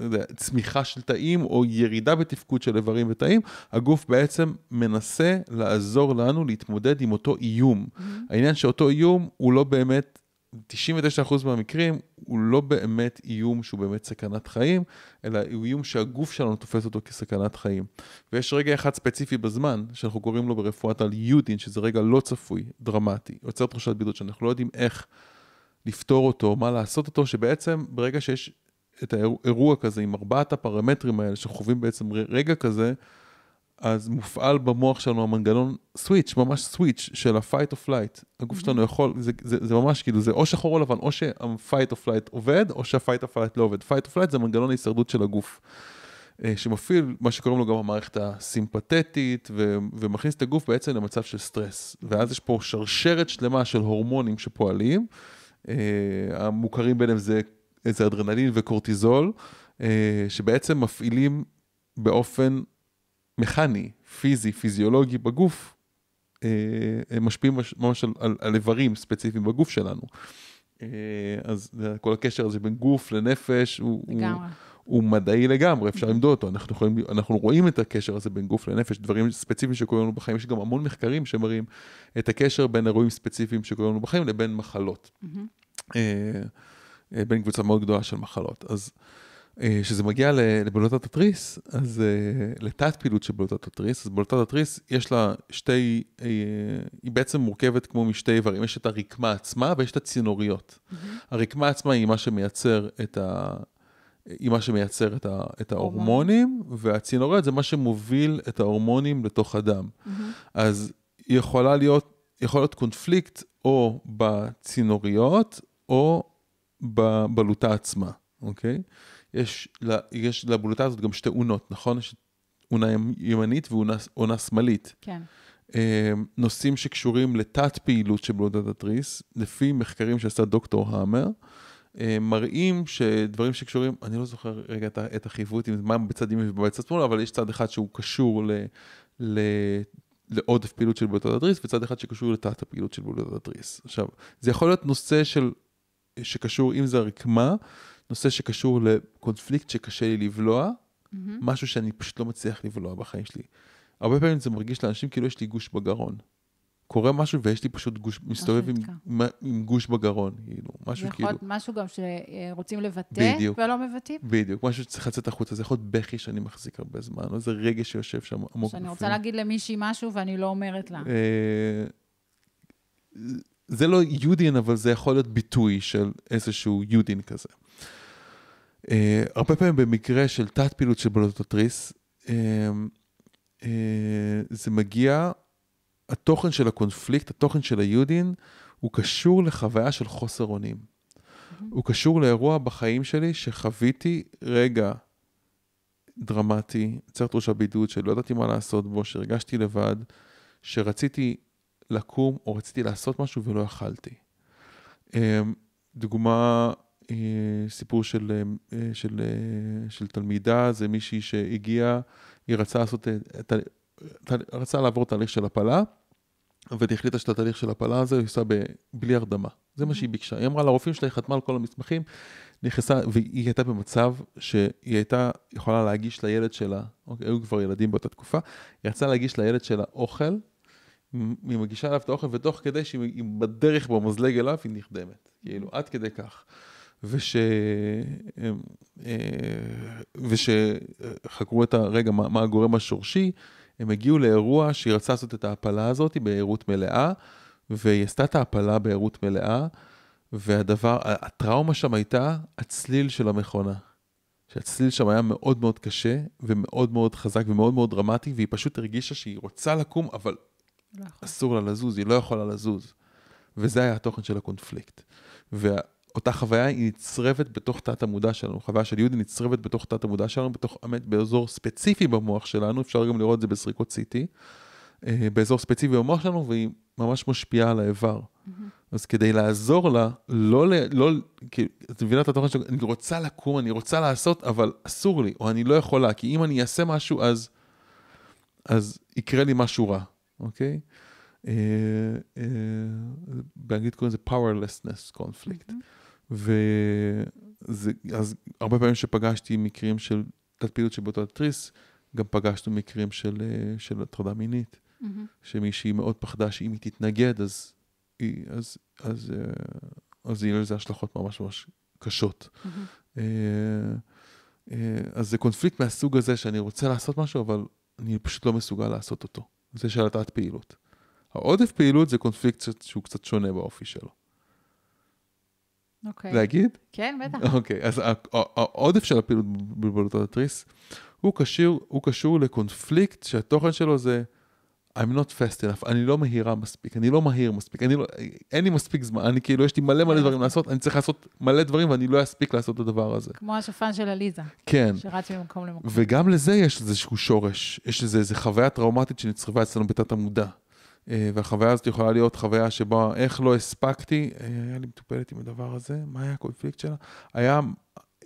אה, לא צמיחה של תאים, או ירידה בתפקוד של איברים ותאים, הגוף בעצם מנסה לעזור לנו להתמודד עם אותו איום. Mm-hmm. העניין שאותו איום הוא לא באמת 99 מהמקרים הוא לא באמת איום שהוא באמת סכנת חיים, אלא הוא איום שהגוף שלנו תופס אותו כסכנת חיים. ויש רגע אחד ספציפי בזמן, שאנחנו קוראים לו ברפואת על יודין, שזה רגע לא צפוי, דרמטי, יוצר תחושת בידוד שאנחנו לא יודעים איך לפתור אותו, מה לעשות אותו, שבעצם ברגע שיש את האירוע כזה עם ארבעת הפרמטרים האלה, שחווים בעצם רגע כזה, אז מופעל במוח שלנו המנגנון סוויץ', ממש סוויץ' של ה-fight or flight. הגוף mm-hmm. שלנו יכול, זה, זה, זה ממש כאילו, זה או שחור או לבן, או שה-fight of light עובד, או שה-fight of light לא עובד. fight of light זה מנגנון ההישרדות של הגוף, אה, שמפעיל מה שקוראים לו גם המערכת הסימפתטית, ו, ומכניס את הגוף בעצם למצב של סטרס. ואז יש פה שרשרת שלמה של הורמונים שפועלים, אה, המוכרים ביניהם זה, איזה אדרנלין וקורטיזול, אה, שבעצם מפעילים באופן מכני, פיזי, פיזיולוגי בגוף, אה, משפיעים ממש על, על, על איברים ספציפיים בגוף שלנו. אה, אז כל הקשר הזה בין גוף לנפש הוא... הוא, הוא מדעי לגמרי, אפשר mm-hmm. למדוד אותו. אנחנו, יכולים, אנחנו רואים את הקשר הזה בין גוף לנפש, דברים ספציפיים שקורים לנו בחיים. יש גם המון מחקרים שמראים את הקשר בין אירועים ספציפיים שקורים לנו בחיים לבין מחלות. Mm-hmm. אה, אה, בין קבוצה מאוד גדולה של מחלות. אז אה, שזה מגיע לבלוטת התריס, אז אה, לתת פעילות של בלוטת התריס, אז בלוטת התריס יש לה שתי, אה, היא בעצם מורכבת כמו משתי איברים, יש את הרקמה עצמה ויש את הצינוריות. Mm-hmm. הרקמה עצמה היא מה שמייצר את ה... היא מה שמייצר את, ה, את ההורמונים, והצינוריות זה מה שמוביל את ההורמונים לתוך הדם. Mm-hmm. אז יכולה להיות, יכול להיות קונפליקט או בצינוריות או בבלוטה עצמה, אוקיי? Okay? יש, לה, יש לבולטה הזאת גם שתי אונות, נכון? יש אונה ימנית ואונה שמאלית. כן. אה, נושאים שקשורים לתת פעילות של בולטת התריס, לפי מחקרים שעשה דוקטור האמר, אה, מראים שדברים שקשורים, אני לא זוכר רגע את החיווט, מה בצד ימין ובצד שמאל, אבל יש צד אחד שהוא קשור ל, ל, לעודף פעילות של בולטת התריס, וצד אחד שקשור לתת הפעילות של בולטת התריס. עכשיו, זה יכול להיות נושא של, שקשור, אם זה הרקמה, נושא שקשור לקונפליקט שקשה לי לבלוע, mm-hmm. משהו שאני פשוט לא מצליח לבלוע בחיים שלי. הרבה פעמים זה מרגיש לאנשים כאילו יש לי גוש בגרון. קורה משהו ויש לי פשוט גוש, לא מסתובב עם, עם, עם גוש בגרון, כאילו, משהו כאילו. זה יכול, כאילו. להיות משהו גם שרוצים לבטא, בדיוק, ולא מבטאים. בדיוק, משהו שצריך לצאת החוצה, זה יכול להיות בכי שאני מחזיק הרבה זמן, או איזה רגש שיושב שם עמוק. בפנים. שאני בפנים. רוצה להגיד למישהי משהו ואני לא אומרת לה. אה, זה לא יודין, אבל זה יכול להיות ביטוי של איזשהו יודין כזה. אה, הרבה פעמים במקרה של תת פעילות של בלוטות התריס, אה, אה, זה מגיע, התוכן של הקונפליקט, התוכן של היודין, הוא קשור לחוויה של חוסר אונים. הוא קשור לאירוע בחיים שלי שחוויתי רגע דרמטי, עצרת ראש הבידוד שלא ידעתי מה לעשות בו, שהרגשתי לבד, שרציתי לקום או רציתי לעשות משהו ולא יכלתי. אה, דוגמה סיפור של, אה, של, אה, של תלמידה, זה מישהי שהגיעה, היא רצה לעשות, אה, ת, ת, רצה לעבור תהליך של הפלה, והחליטה שאת התהליך של הפלה הזה היא עושה בלי הרדמה. זה מה mm-hmm. שהיא ביקשה. היא אמרה לרופאים שלה, היא חתמה על כל המסמכים, נכנסה, והיא הייתה במצב שהיא הייתה יכולה להגיש לילד שלה, אוקיי, היו כבר ילדים באותה תקופה, היא רצה להגיש לילד שלה אוכל, היא מגישה אליו את האוכל, ותוך כדי שהיא בדרך במזלג אליו, היא נרדמת. כאילו, mm-hmm. עד כדי כך. וש... אה, אה, ושחקרו את הרגע, מה, מה הגורם השורשי, הם הגיעו לאירוע שהיא רצה לעשות את ההפלה הזאת בעירות מלאה, והיא עשתה את ההפלה בעירות מלאה, והדבר, הטראומה שם הייתה הצליל של המכונה. שהצליל שם היה מאוד מאוד קשה, ומאוד מאוד חזק, ומאוד מאוד דרמטי, והיא פשוט הרגישה שהיא רוצה לקום, אבל לא אסור לה לזוז, היא לא יכולה לזוז. וזה היה התוכן של הקונפליקט. וה... אותה חוויה היא נצרבת בתוך תת המודע שלנו, חוויה של יהודי נצרבת בתוך תת המודע שלנו, בתוך, אמת, באזור ספציפי במוח שלנו, אפשר גם לראות את זה בסריקות CT, אה, באזור ספציפי במוח שלנו, והיא ממש משפיעה על האיבר. Mm-hmm. אז כדי לעזור לה, לא, ל... לא כי את מבינה את התוכן שלך, אני רוצה לקום, אני רוצה לעשות, אבל אסור לי, או אני לא יכולה, כי אם אני אעשה משהו, אז, אז יקרה לי משהו רע, אוקיי? אה, אה, באנגלית קוראים לזה powerlessness conflict. Mm-hmm. ואז הרבה פעמים שפגשתי מקרים של תת-פעילות שבאותה תריס, גם פגשנו מקרים של, אה, של הטרדה מינית, mm-hmm. שמישהי מאוד פחדה שאם היא תתנגד, אז, אז, אז, אז, אה, אז יהיו לזה השלכות ממש ממש קשות. Mm-hmm. אז זה קונפליקט מהסוג הזה שאני רוצה לעשות משהו, אבל אני פשוט לא מסוגל לעשות אותו. זה של התת פעילות. העודף פעילות זה קונפליקט שהוא קצת שונה באופי שלו. אוקיי. Okay. להגיד? כן, בטח. אוקיי, אז העודף של הפעילות בבלוטות התריס, הוא קשור, הוא קשור לקונפליקט שהתוכן שלו זה I'm not fast enough, אני לא מהירה מספיק, אני לא מהיר מספיק, אני לא, אין לי מספיק זמן, אני כאילו, יש לי מלא מלא כן. דברים לעשות, אני צריך לעשות מלא דברים ואני לא אספיק לעשות את הדבר הזה. כמו השופן של עליזה. כן. שרץ ממקום למקום. וגם לזה יש איזשהו שורש, יש איזו חוויה טראומטית שנצרבה אצלנו בתת המודע. אה, והחוויה הזאת יכולה להיות חוויה שבה איך לא הספקתי, אה, היה לי מטופלת עם הדבר הזה, מה היה הקונפליקט שלה? היה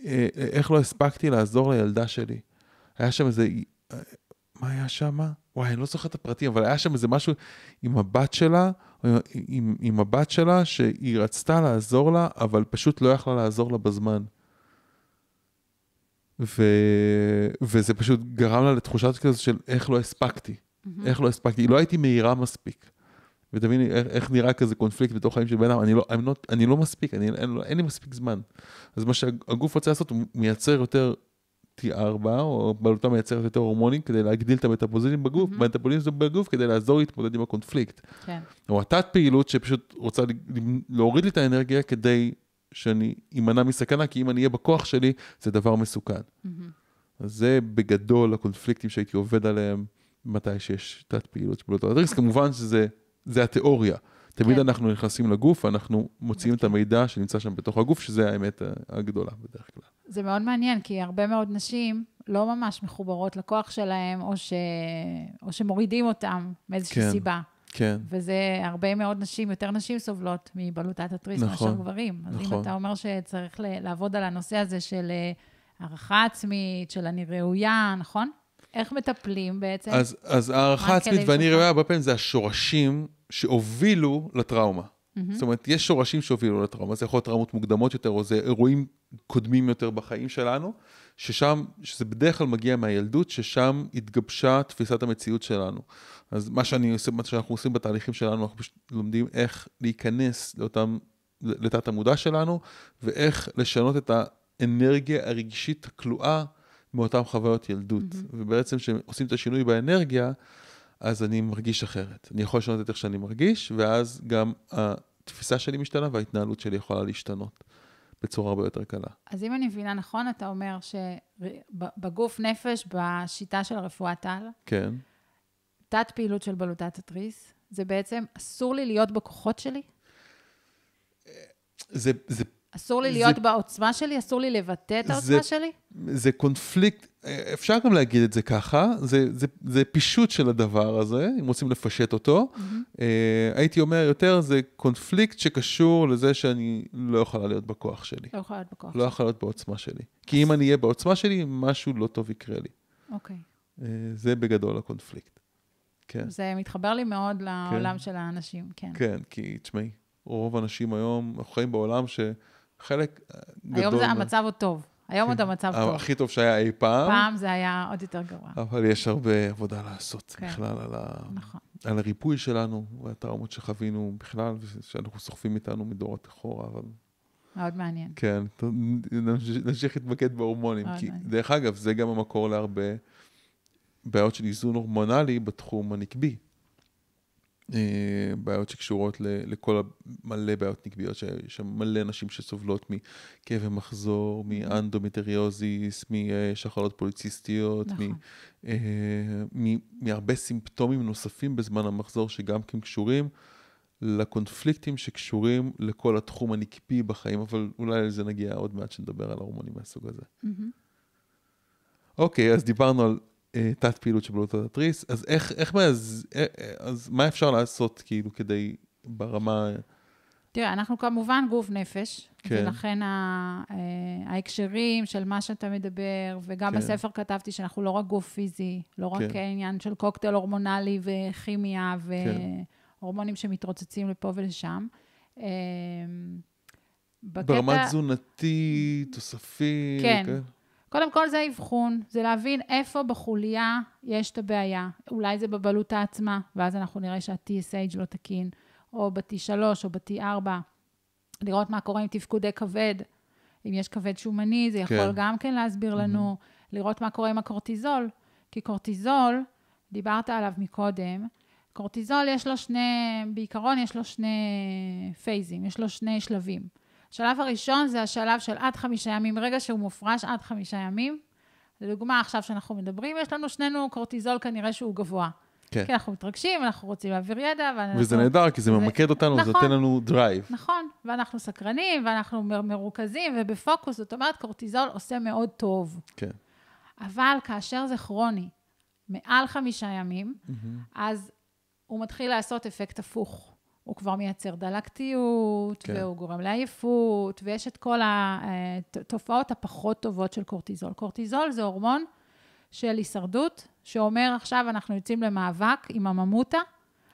אה, איך לא הספקתי לעזור לילדה שלי. היה שם איזה, מה היה שם? וואי, אני לא זוכר את הפרטים, אבל היה שם איזה משהו עם הבת שלה, עם, עם עם הבת שלה, שהיא רצתה לעזור לה, אבל פשוט לא יכלה לעזור לה בזמן. ו... וזה פשוט גרם לה לתחושה כזו של איך לא הספקתי. Mm-hmm. איך לא הספקתי? לא הייתי מהירה מספיק. ותביני איך, איך נראה כזה קונפליקט בתוך חיים של בן אדם, אני לא, not, אני לא מספיק, אני, אין, אין לי מספיק זמן. אז מה שהגוף רוצה לעשות, הוא מייצר יותר T4, או בעלותה מייצרת יותר הורמונים כדי להגדיל את המטאפוליזם בגוף, mm-hmm. והמטאבוליזם בגוף כדי לעזור להתמודד עם הקונפליקט. כן. או התת פעילות שפשוט רוצה להוריד לי את האנרגיה כדי שאני אמנע מסכנה, כי אם אני אהיה בכוח שלי, זה דבר מסוכן. Mm-hmm. אז זה בגדול הקונפליקטים שהייתי עובד עליהם. מתי שיש תת פעילות של בלוטות אדריקס, כמובן שזה זה התיאוריה. תמיד כן. אנחנו נכנסים לגוף, אנחנו מוציאים את המידע שנמצא שם בתוך הגוף, שזה האמת הגדולה בדרך כלל. זה מאוד מעניין, כי הרבה מאוד נשים לא ממש מחוברות לכוח שלהם, או, ש... או שמורידים אותם מאיזושהי כן. סיבה. כן. וזה הרבה מאוד נשים, יותר נשים סובלות מבלוטת התריס נכון, מאשר גברים. אז נכון. אז אם אתה אומר שצריך לעבוד על הנושא הזה של אה, הערכה עצמית, של אני ראויה, נכון? איך מטפלים בעצם? אז, אז הערכה עצמית ואני רואה הרבה פעמים זה השורשים שהובילו לטראומה. Mm-hmm. זאת אומרת, יש שורשים שהובילו לטראומה, זה יכול להיות טראומות מוקדמות יותר, או זה אירועים קודמים יותר בחיים שלנו, ששם, שזה בדרך כלל מגיע מהילדות, ששם התגבשה תפיסת המציאות שלנו. אז מה, שאני עושה, מה שאנחנו עושים בתהליכים שלנו, אנחנו פשוט לומדים איך להיכנס לאותם, לתת המודע שלנו, ואיך לשנות את האנרגיה הרגשית הכלואה מאותן חוויות ילדות. Mm-hmm. ובעצם כשעושים את השינוי באנרגיה, אז אני מרגיש אחרת. אני יכול לשנות את איך שאני מרגיש, ואז גם התפיסה שלי משתנה וההתנהלות שלי יכולה להשתנות בצורה הרבה יותר קלה. אז אם אני מבינה נכון, אתה אומר שבגוף נפש, בשיטה של רפואת על, כן. תת פעילות של בלוטת התריס, זה בעצם אסור לי להיות בכוחות שלי? זה, זה אסור לי להיות זה, בעוצמה שלי? אסור לי לבטא את העוצמה זה, שלי? זה קונפליקט, אפשר גם להגיד את זה ככה, זה, זה, זה פישוט של הדבר הזה, אם רוצים לפשט אותו. Mm-hmm. אה, הייתי אומר יותר, זה קונפליקט שקשור לזה שאני לא יכולה להיות בכוח שלי. לא יכולה להיות בכוח לא שלי. לא יכולה להיות בעוצמה שלי. כי אם אני אהיה בעוצמה שלי, משהו לא טוב יקרה לי. אוקיי. Okay. אה, זה בגדול הקונפליקט. כן. זה מתחבר לי מאוד כן. לעולם כן. של האנשים, כן. כן, כי תשמעי, רוב האנשים היום, אנחנו חיים בעולם ש... חלק אה, גדול... היום זה המצב עוד טוב. היום עוד כן. המצב טוב. הכי טוב שהיה אי פעם. פעם זה היה עוד יותר גרוע. אבל יש הרבה עבודה לעשות כן. בכלל על, ה... נכון. על הריפוי שלנו, והטראומות שחווינו בכלל, שאנחנו סוחבים איתנו מדורות אחורה. אבל... מאוד מעניין. כן, נמשיך להתמקד בהורמונים. כי, מעניין. דרך אגב, זה גם המקור להרבה בעיות של איזון הורמונלי בתחום הנקבי. אה, בעיות שקשורות לכל המלא בעיות נקביות, שיש שם מלא נשים שסובלות מכאבי מחזור, mm-hmm. מאנדומטריוזיס, משחלות פוליציסטיות, נכון. אה, מהרבה סימפטומים נוספים בזמן המחזור שגם כן קשורים לקונפליקטים שקשורים לכל התחום הנקפי בחיים, אבל אולי לזה נגיע עוד מעט שנדבר על ההורמונים מהסוג הזה. Mm-hmm. אוקיי, אז דיברנו על אה, תת פעילות של בלוטות התריס, אז איך, איך מאז, אה, אה, אז מה אפשר לעשות כאילו כדי ברמה... תראה, אנחנו כמובן גוף נפש, כן. ולכן ה, ההקשרים של מה שאתה מדבר, וגם כן. בספר כתבתי שאנחנו לא רק גוף פיזי, לא רק כן. עניין של קוקטייל הורמונלי וכימיה כן. והורמונים כן. שמתרוצצים לפה ולשם. בקטע... ברמה תזונתית, תוספים. כן. וכן. קודם כל זה אבחון, זה להבין איפה בחוליה יש את הבעיה. אולי זה בבלוטה עצמה, ואז אנחנו נראה שה-TSH לא תקין, או ב-T3 או ב-T4, לראות מה קורה עם תפקודי כבד. אם יש כבד שומני, זה יכול כן. גם כן להסביר לנו, mm-hmm. לראות מה קורה עם הקורטיזול. כי קורטיזול, דיברת עליו מקודם, קורטיזול יש לו שני, בעיקרון יש לו שני פייזים, יש לו שני שלבים. השלב הראשון זה השלב של עד חמישה ימים, רגע שהוא מופרש עד חמישה ימים. לדוגמה, עכשיו שאנחנו מדברים, יש לנו שנינו קורטיזול כנראה שהוא גבוה. כן. כי אנחנו מתרגשים, אנחנו רוצים להעביר ידע. ואנחנו... וזה נהדר, כי זה ממקד אותנו, נכון, זה נותן נכון. לנו דרייב. נכון, ואנחנו סקרנים, ואנחנו מרוכזים ובפוקוס, זאת אומרת, קורטיזול עושה מאוד טוב. כן. אבל כאשר זה כרוני, מעל חמישה ימים, mm-hmm. אז הוא מתחיל לעשות אפקט הפוך. הוא כבר מייצר דלקתיות, כן. והוא גורם לעייפות, ויש את כל התופעות אה, הפחות טובות של קורטיזול. קורטיזול זה הורמון של הישרדות, שאומר עכשיו אנחנו יוצאים למאבק עם הממותה,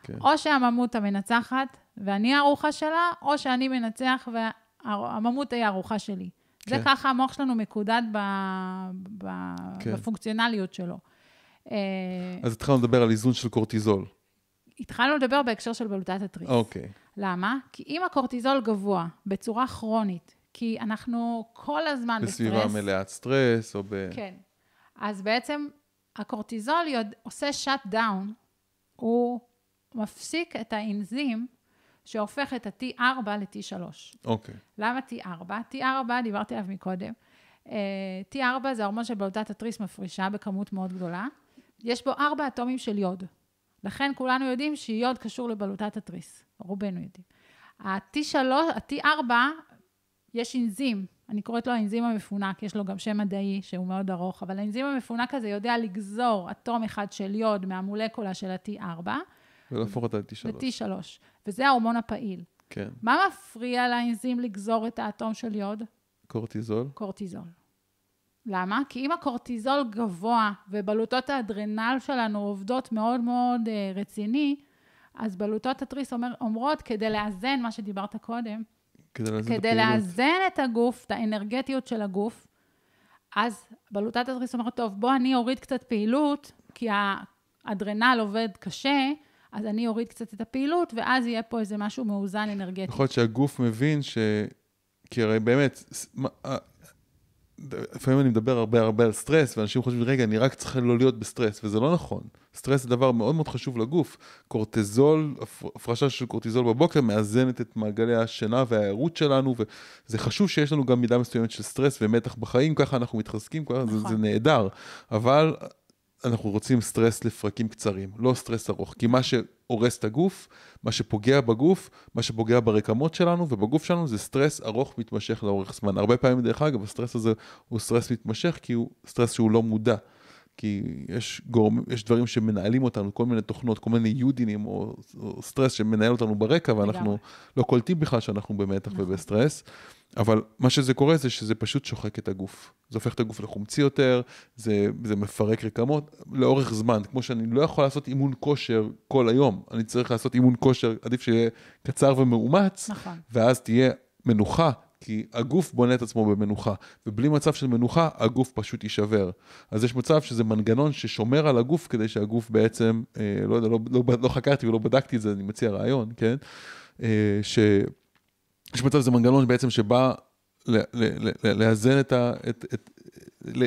כן. או שהממותה מנצחת ואני הארוחה שלה, או שאני מנצח והממותה היא הארוחה שלי. כן. זה ככה המוח שלנו מקודד ב... ב... כן. בפונקציונליות שלו. אה, אז התחלנו לדבר על איזון של קורטיזול. התחלנו לדבר בהקשר של בלוטת התריס. אוקיי. Okay. למה? כי אם הקורטיזול גבוה בצורה כרונית, כי אנחנו כל הזמן בסביבה בסטרס... בסביבה מלאת סטרס או ב... כן. אז בעצם הקורטיזול יוד... עושה שאט דאון, הוא מפסיק את האנזים שהופך את ה-T4 ל-T3. אוקיי. Okay. למה T4? T4, דיברתי עליו מקודם, אה, T4 זה ההורמון שבלוטת התריס מפרישה בכמות מאוד גדולה. יש בו ארבע אטומים של יוד. לכן כולנו יודעים שיוד קשור לבלוטת התריס, רובנו יודעים. ה-T3, ה-T4, יש אנזים, אני קוראת לו האנזים המפונק, יש לו גם שם מדעי שהוא מאוד ארוך, אבל האנזים המפונק הזה יודע לגזור אטום אחד של יוד מהמולקולה של ה-T4. ולהפוך אותה ל-T3. ל-T3, וזה ההורמון הפעיל. כן. מה מפריע לאנזים לגזור את האטום של יוד? קורטיזול. קורטיזול. למה? כי אם הקורטיזול גבוה ובלוטות האדרנל שלנו עובדות מאוד מאוד אה, רציני, אז בלוטות התריס אומר, אומרות, כדי לאזן מה שדיברת קודם, כדי כדי לאזן את הגוף, את האנרגטיות של הגוף, אז בלוטת התריס אומרת, טוב, בוא אני אוריד קצת פעילות, כי האדרנל עובד קשה, אז אני אוריד קצת את הפעילות, ואז יהיה פה איזה משהו מאוזן אנרגטי. יכול להיות שהגוף מבין ש... כי הרי באמת, לפעמים אני מדבר הרבה הרבה על סטרס, ואנשים חושבים, רגע, אני רק צריך לא להיות בסטרס, וזה לא נכון. סטרס זה דבר מאוד מאוד חשוב לגוף. קורטיזול, הפרשה של קורטיזול בבוקר מאזנת את מעגלי השינה והערות שלנו, וזה חשוב שיש לנו גם מידה מסוימת של סטרס ומתח בחיים, ככה אנחנו מתחזקים, ככה נכון. זה, זה נכון. נהדר. אבל אנחנו רוצים סטרס לפרקים קצרים, לא סטרס ארוך, כי מה שהורס את הגוף, מה שפוגע בגוף, מה שפוגע ברקמות שלנו ובגוף שלנו זה סטרס ארוך מתמשך לאורך זמן. הרבה פעמים, דרך אגב, הסטרס הזה הוא סטרס מתמשך כי הוא סטרס שהוא לא מודע. כי יש, גורם, יש דברים שמנהלים אותנו, כל מיני תוכנות, כל מיני יודינים או, או סטרס שמנהל אותנו ברקע, ואנחנו לא קולטים בכלל שאנחנו במתח נכון. ובסטרס. אבל מה שזה קורה זה שזה פשוט שוחק את הגוף. זה הופך את הגוף לחומצי יותר, זה, זה מפרק רקמות לאורך זמן. כמו שאני לא יכול לעשות אימון כושר כל היום, אני צריך לעשות אימון כושר, עדיף שיהיה קצר ומאומץ, נכון. ואז תהיה מנוחה כי הגוף בונה את עצמו במנוחה, ובלי מצב של מנוחה, הגוף פשוט יישבר. אז יש מצב שזה מנגנון ששומר על הגוף כדי שהגוף בעצם, אה, לא יודע, לא, לא, לא, לא חקרתי ולא בדקתי את זה, אני מציע רעיון, כן? אה, ש... יש מצב שזה מנגנון בעצם שבא לאזן את ה... את, את,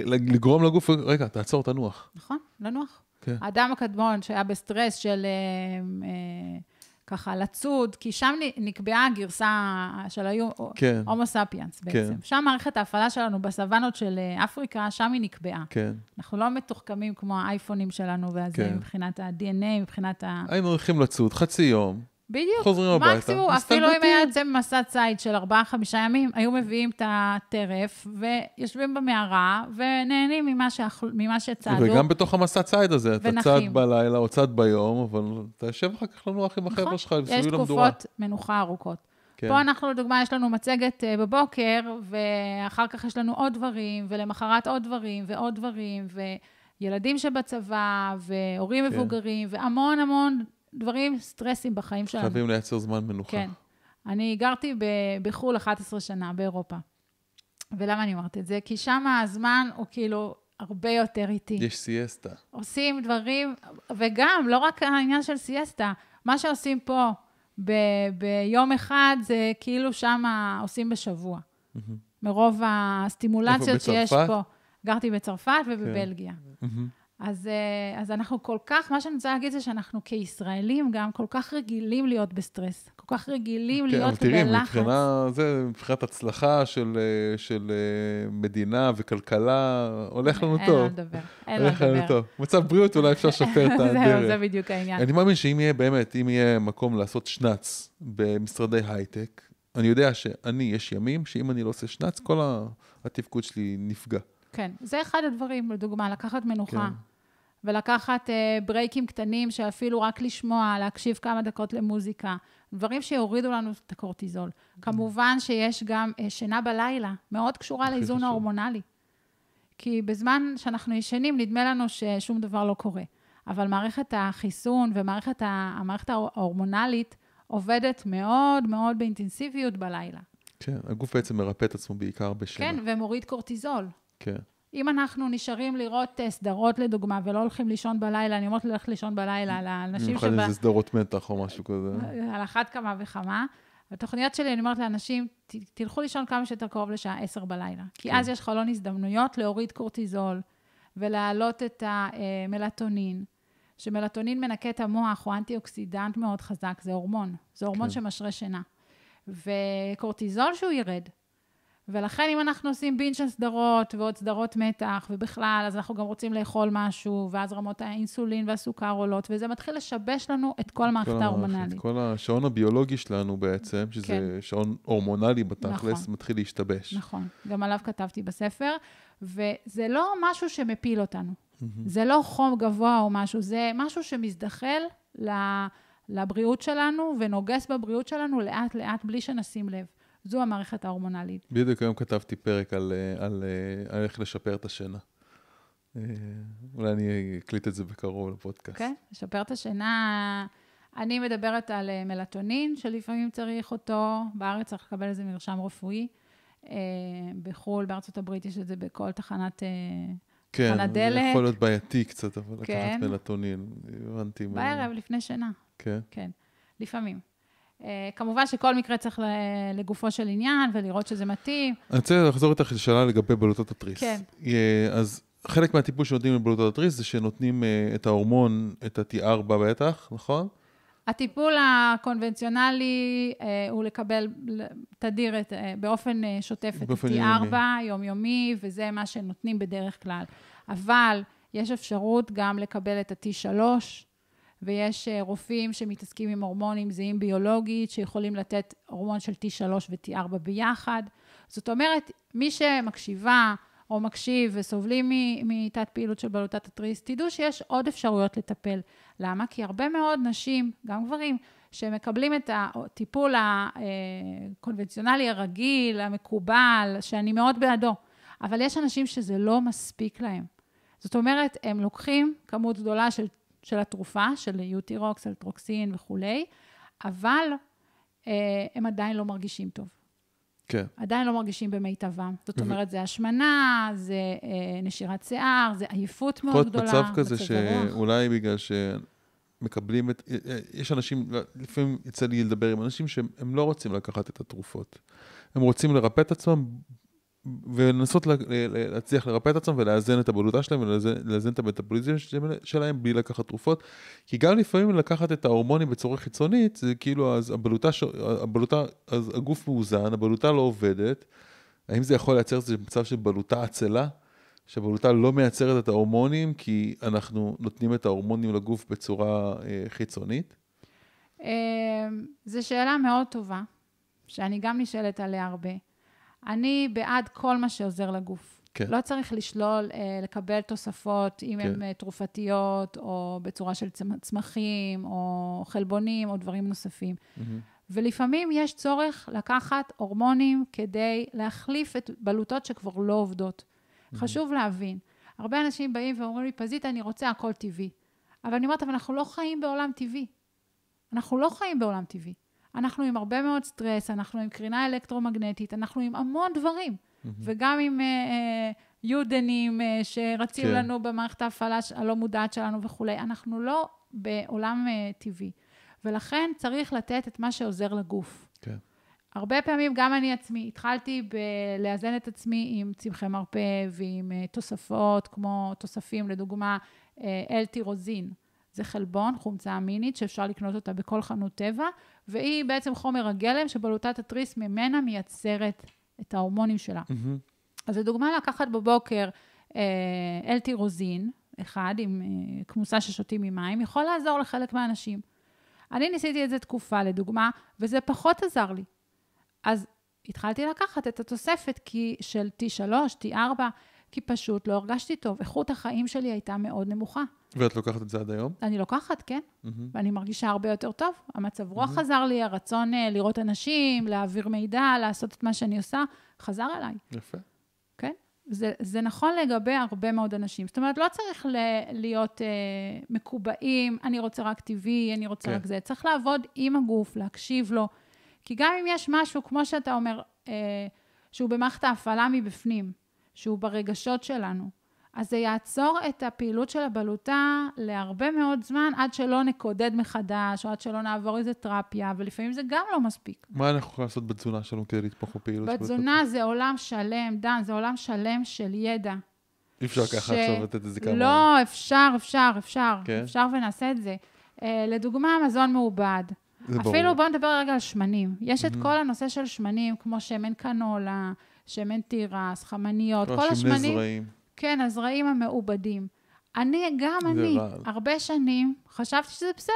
לגרום לגוף, רגע, תעצור, תנוח. נכון, לנוח. כן. האדם הקדמון שהיה בסטרס של... אה, אה, ככה לצוד, כי שם נקבעה הגרסה של היו כן. הומו ספיאנס כן. בעצם. כן. שם מערכת ההפעלה שלנו בסוונות של אה, אפריקה, שם היא נקבעה. כן. אנחנו לא מתוחכמים כמו האייפונים שלנו, ואז כן. מבחינת ה-DNA, מבחינת ה... היינו הולכים לצוד חצי יום. בדיוק. חוזרים הביתה. מקסימום, אפילו אם היה יוצא במסע ציד של 4-5 ימים, היו מביאים את הטרף, ויושבים במערה, ונהנים ממה, שאכל, ממה שצעדו. וגם בתוך המסע ציד הזה, אתה צעד בלילה או צעד ביום, אבל אתה יושב אחר כך לנוח עם החבר'ה נכון. שלך, למדורה. יש תקופות מנוחה ארוכות. כן. פה אנחנו, לדוגמה, יש לנו מצגת אה, בבוקר, ואחר כך יש לנו עוד דברים, ולמחרת עוד דברים, ועוד דברים, ו... ילדים שבצבא, והורים כן. מבוגרים, והמון המון דברים, סטרסים בחיים שלנו. חייבים לייצר זמן מנוחה. כן. אני גרתי ב- בחו"ל 11 שנה, באירופה. ולמה אני אומרת את זה? כי שם הזמן הוא כאילו הרבה יותר איטי. יש סיאסטה. עושים דברים, וגם, לא רק העניין של סיאסטה, מה שעושים פה ב- ביום אחד, זה כאילו שם עושים בשבוע. Mm-hmm. מרוב הסטימולציות שיש פה. גרתי בצרפת ובבלגיה. כן. Mm-hmm. אז, אה, אז אנחנו כל כך, מה שאני רוצה להגיד זה שאנחנו כישראלים גם כל כך רגילים להיות בסטרס, כל כך רגילים כן, להיות תראי, בלחץ. כן, אבל תראי, מבחינת הצלחה של, אה, של אה, מדינה וכלכלה, הולך לנו אין טוב. אין לדבר, אין לדבר. הולך לנו טוב. מצב בריאות אולי אפשר לשפר את (laughs) הדרך. זהו, זה בדיוק העניין. אני מאמין שאם יהיה באמת, אם יהיה מקום לעשות שנץ במשרדי הייטק, אני יודע שאני, יש ימים שאם אני לא עושה שנץ, כל התפקוד שלי נפגע. כן, זה אחד הדברים, לדוגמה, לקחת מנוחה. כן. ולקחת ברייקים אה, קטנים שאפילו רק לשמוע, להקשיב כמה דקות למוזיקה, דברים שיורידו לנו את הקורטיזול. כמובן שיש גם אה, שינה בלילה, מאוד קשורה לאיזון ההורמונלי. כי בזמן שאנחנו ישנים, נדמה לנו ששום דבר לא קורה. אבל מערכת החיסון ומערכת המערכת ההורמונלית עובדת מאוד מאוד באינטנסיביות בלילה. כן, הגוף בעצם מרפא את עצמו בעיקר בשינה. כן, ומוריד קורטיזול. כן. אם אנחנו נשארים לראות אה, סדרות לדוגמה, ולא הולכים לישון בלילה, אני אומרת ללכת לישון בלילה, לאנשים שבא... במיוחד איזה סדרות מתח או משהו כזה. על אחת כמה וכמה. בתוכניות שלי אני אומרת לאנשים, תלכו לישון כמה שיותר קרוב לשעה עשר בלילה. כי כן. אז יש חלון הזדמנויות להוריד קורטיזול ולהעלות את המלטונין. שמלטונין מנקה את המוח, הוא אנטי-אוקסידנט מאוד חזק, זה הורמון. זה הורמון כן. שמשרה שינה. וקורטיזול שהוא ירד, ולכן אם אנחנו עושים בין על סדרות ועוד סדרות מתח ובכלל, אז אנחנו גם רוצים לאכול משהו, ואז רמות האינסולין והסוכר עולות, וזה מתחיל לשבש לנו את כל המערכת ההורמונלית. כל השעון הביולוגי שלנו בעצם, כן. שזה כן. שעון הורמונלי בתכלס, נכון. מתחיל להשתבש. נכון, גם עליו כתבתי בספר, וזה לא משהו שמפיל אותנו. Mm-hmm. זה לא חום גבוה או משהו, זה משהו שמזדחל לבריאות שלנו ונוגס בבריאות שלנו לאט-לאט בלי שנשים לב. זו המערכת ההורמונלית. בדיוק היום כתבתי פרק על, אה, על, על, אה, על איך לשפר את השינה. אה, אולי אני אקליט את זה בקרוב לפודקאסט. כן, אוקיי, okay, לשפר את השינה. אני מדברת על מלטונין, שלפעמים צריך אותו, בארץ צריך לקבל איזה מרשם רפואי. בחו"ל, בארצות הברית יש את זה בכל תחנת... כן, זה דלק. יכול להיות בעייתי קצת, אבל כן. לקחת מלטונין, הבנתי. בערב, מה... לפני שינה. כן. כן, לפעמים. אה, כמובן שכל מקרה צריך לגופו של עניין ולראות שזה מתאים. אני רוצה לחזור איתך לשאלה לגבי בלוטות התריס. כן. אה, אז חלק מהטיפול שנותנים לבלוטות התריס זה שנותנים אה, את ההורמון, את ה-T4 בטח, נכון? הטיפול הקונבנציונלי אה, הוא לקבל תדיר את, אה, באופן אה, שוטף את T4, יומיומי, וזה מה שנותנים בדרך כלל. אבל יש אפשרות גם לקבל את ה-T3, ויש אה, רופאים שמתעסקים עם הורמונים זהים ביולוגית, שיכולים לתת הורמון של T3 ו-T4 ביחד. זאת אומרת, מי שמקשיבה או מקשיב וסובלים מתת פעילות של בלוטת התריס, תדעו שיש עוד אפשרויות לטפל. למה? כי הרבה מאוד נשים, גם גברים, שמקבלים את הטיפול אה, הקונבנציונלי הרגיל, המקובל, שאני מאוד בעדו, אבל יש אנשים שזה לא מספיק להם. זאת אומרת, הם לוקחים כמות גדולה של של התרופה, של יוטירוקס, אלטרוקסין וכולי, אבל אה, הם עדיין לא מרגישים טוב. כן. עדיין לא מרגישים במיטבם. זאת אומרת, זה השמנה, זה אה, נשירת שיער, זה עייפות מאוד גדולה. מצב כזה שאולי בגלל שמקבלים את... אה, אה, יש אנשים, לפעמים יצא לי לדבר עם אנשים שהם לא רוצים לקחת את התרופות. הם רוצים לרפא את עצמם ולנסות להצליח לרפא את עצמם ולאזן את הבלוטה שלהם ולאזן את המטאבוליזם שלהם בלי לקחת תרופות. כי גם לפעמים לקחת את ההורמונים בצורה חיצונית, זה כאילו אז הבלוטה, הבלוטה אז הגוף מאוזן, הבלוטה לא עובדת. האם זה יכול לייצר איזה מצב של בלוטה עצלה? שהבלוטה לא מייצרת את ההורמונים כי אנחנו נותנים את ההורמונים לגוף בצורה אה, חיצונית? אה, זו שאלה מאוד טובה, שאני גם נשאלת עליה הרבה. אני בעד כל מה שעוזר לגוף. כן. לא צריך לשלול, אה, לקבל תוספות, אם כן. הן אה, תרופתיות, או בצורה של צמחים, או חלבונים, או דברים נוספים. Mm-hmm. ולפעמים יש צורך לקחת הורמונים כדי להחליף את בלוטות שכבר לא עובדות. Mm-hmm. חשוב להבין, הרבה אנשים באים ואומרים לי, פזית, אני רוצה הכל טבעי. אבל אני אומרת, אבל אנחנו לא חיים בעולם טבעי. אנחנו לא חיים בעולם טבעי. אנחנו עם הרבה מאוד סטרס, אנחנו עם קרינה אלקטרומגנטית, אנחנו עם המון דברים. Mm-hmm. וגם עם uh, uh, יודנים uh, שרצים כן. לנו במערכת ההפעלה הלא מודעת שלנו וכולי. אנחנו לא בעולם uh, טבעי. ולכן צריך לתת את מה שעוזר לגוף. כן. הרבה פעמים, גם אני עצמי, התחלתי בלאזן את עצמי עם צמחי מרפא ועם תוספות, כמו תוספים, לדוגמה, L-טירוזין. זה חלבון, חומצה אמינית, שאפשר לקנות אותה בכל חנות טבע, והיא בעצם חומר הגלם שבלוטת התריס ממנה מייצרת את ההורמונים שלה. Mm-hmm. אז לדוגמה, לקחת בבוקר אה, אלטירוזין, אחד, עם אה, כמוסה ששותים ממים, יכול לעזור לחלק מהאנשים. אני ניסיתי את זה תקופה, לדוגמה, וזה פחות עזר לי. אז התחלתי לקחת את התוספת כי של T3, T4, כי פשוט לא הרגשתי טוב. איכות החיים שלי הייתה מאוד נמוכה. ואת לוקחת את זה עד היום? אני לוקחת, כן. Mm-hmm. ואני מרגישה הרבה יותר טוב. המצב רוח mm-hmm. חזר לי, הרצון אה, לראות אנשים, להעביר מידע, לעשות את מה שאני עושה, חזר אליי. יפה. כן? זה, זה נכון לגבי הרבה מאוד אנשים. זאת אומרת, לא צריך ל- להיות uh, מקובעים, אני רוצה רק טבעי, אני רוצה כן. רק זה. צריך לעבוד עם הגוף, להקשיב לו. כי גם אם יש משהו, כמו שאתה אומר, uh, שהוא במערכת ההפעלה מבפנים, שהוא ברגשות שלנו. אז זה יעצור את הפעילות של הבלוטה להרבה מאוד זמן, עד שלא נקודד מחדש, או עד שלא נעבור איזה תרפיה, ולפעמים זה גם לא מספיק. מה אנחנו יכולים לעשות בתזונה שלנו כדי לתמוך בפעילות? בתזונה זה, עולם שלם, דן, זה עולם שלם של ידע. אי אפשר ככה עכשיו לתת איזה כמה... לא, אפשר, אפשר, אפשר. כן? אפשר ונעשה את זה. Uh, לדוגמה, מזון מעובד. אפילו ברור. בואו נדבר רגע על שמנים. יש את mm-hmm. כל הנושא של שמנים, כמו שמן קנולה, שמן תירס, חמניות, כל השמנים... זרעים. כן, הזרעים המעובדים. אני, גם אני, רעל. הרבה שנים חשבתי שזה בסדר.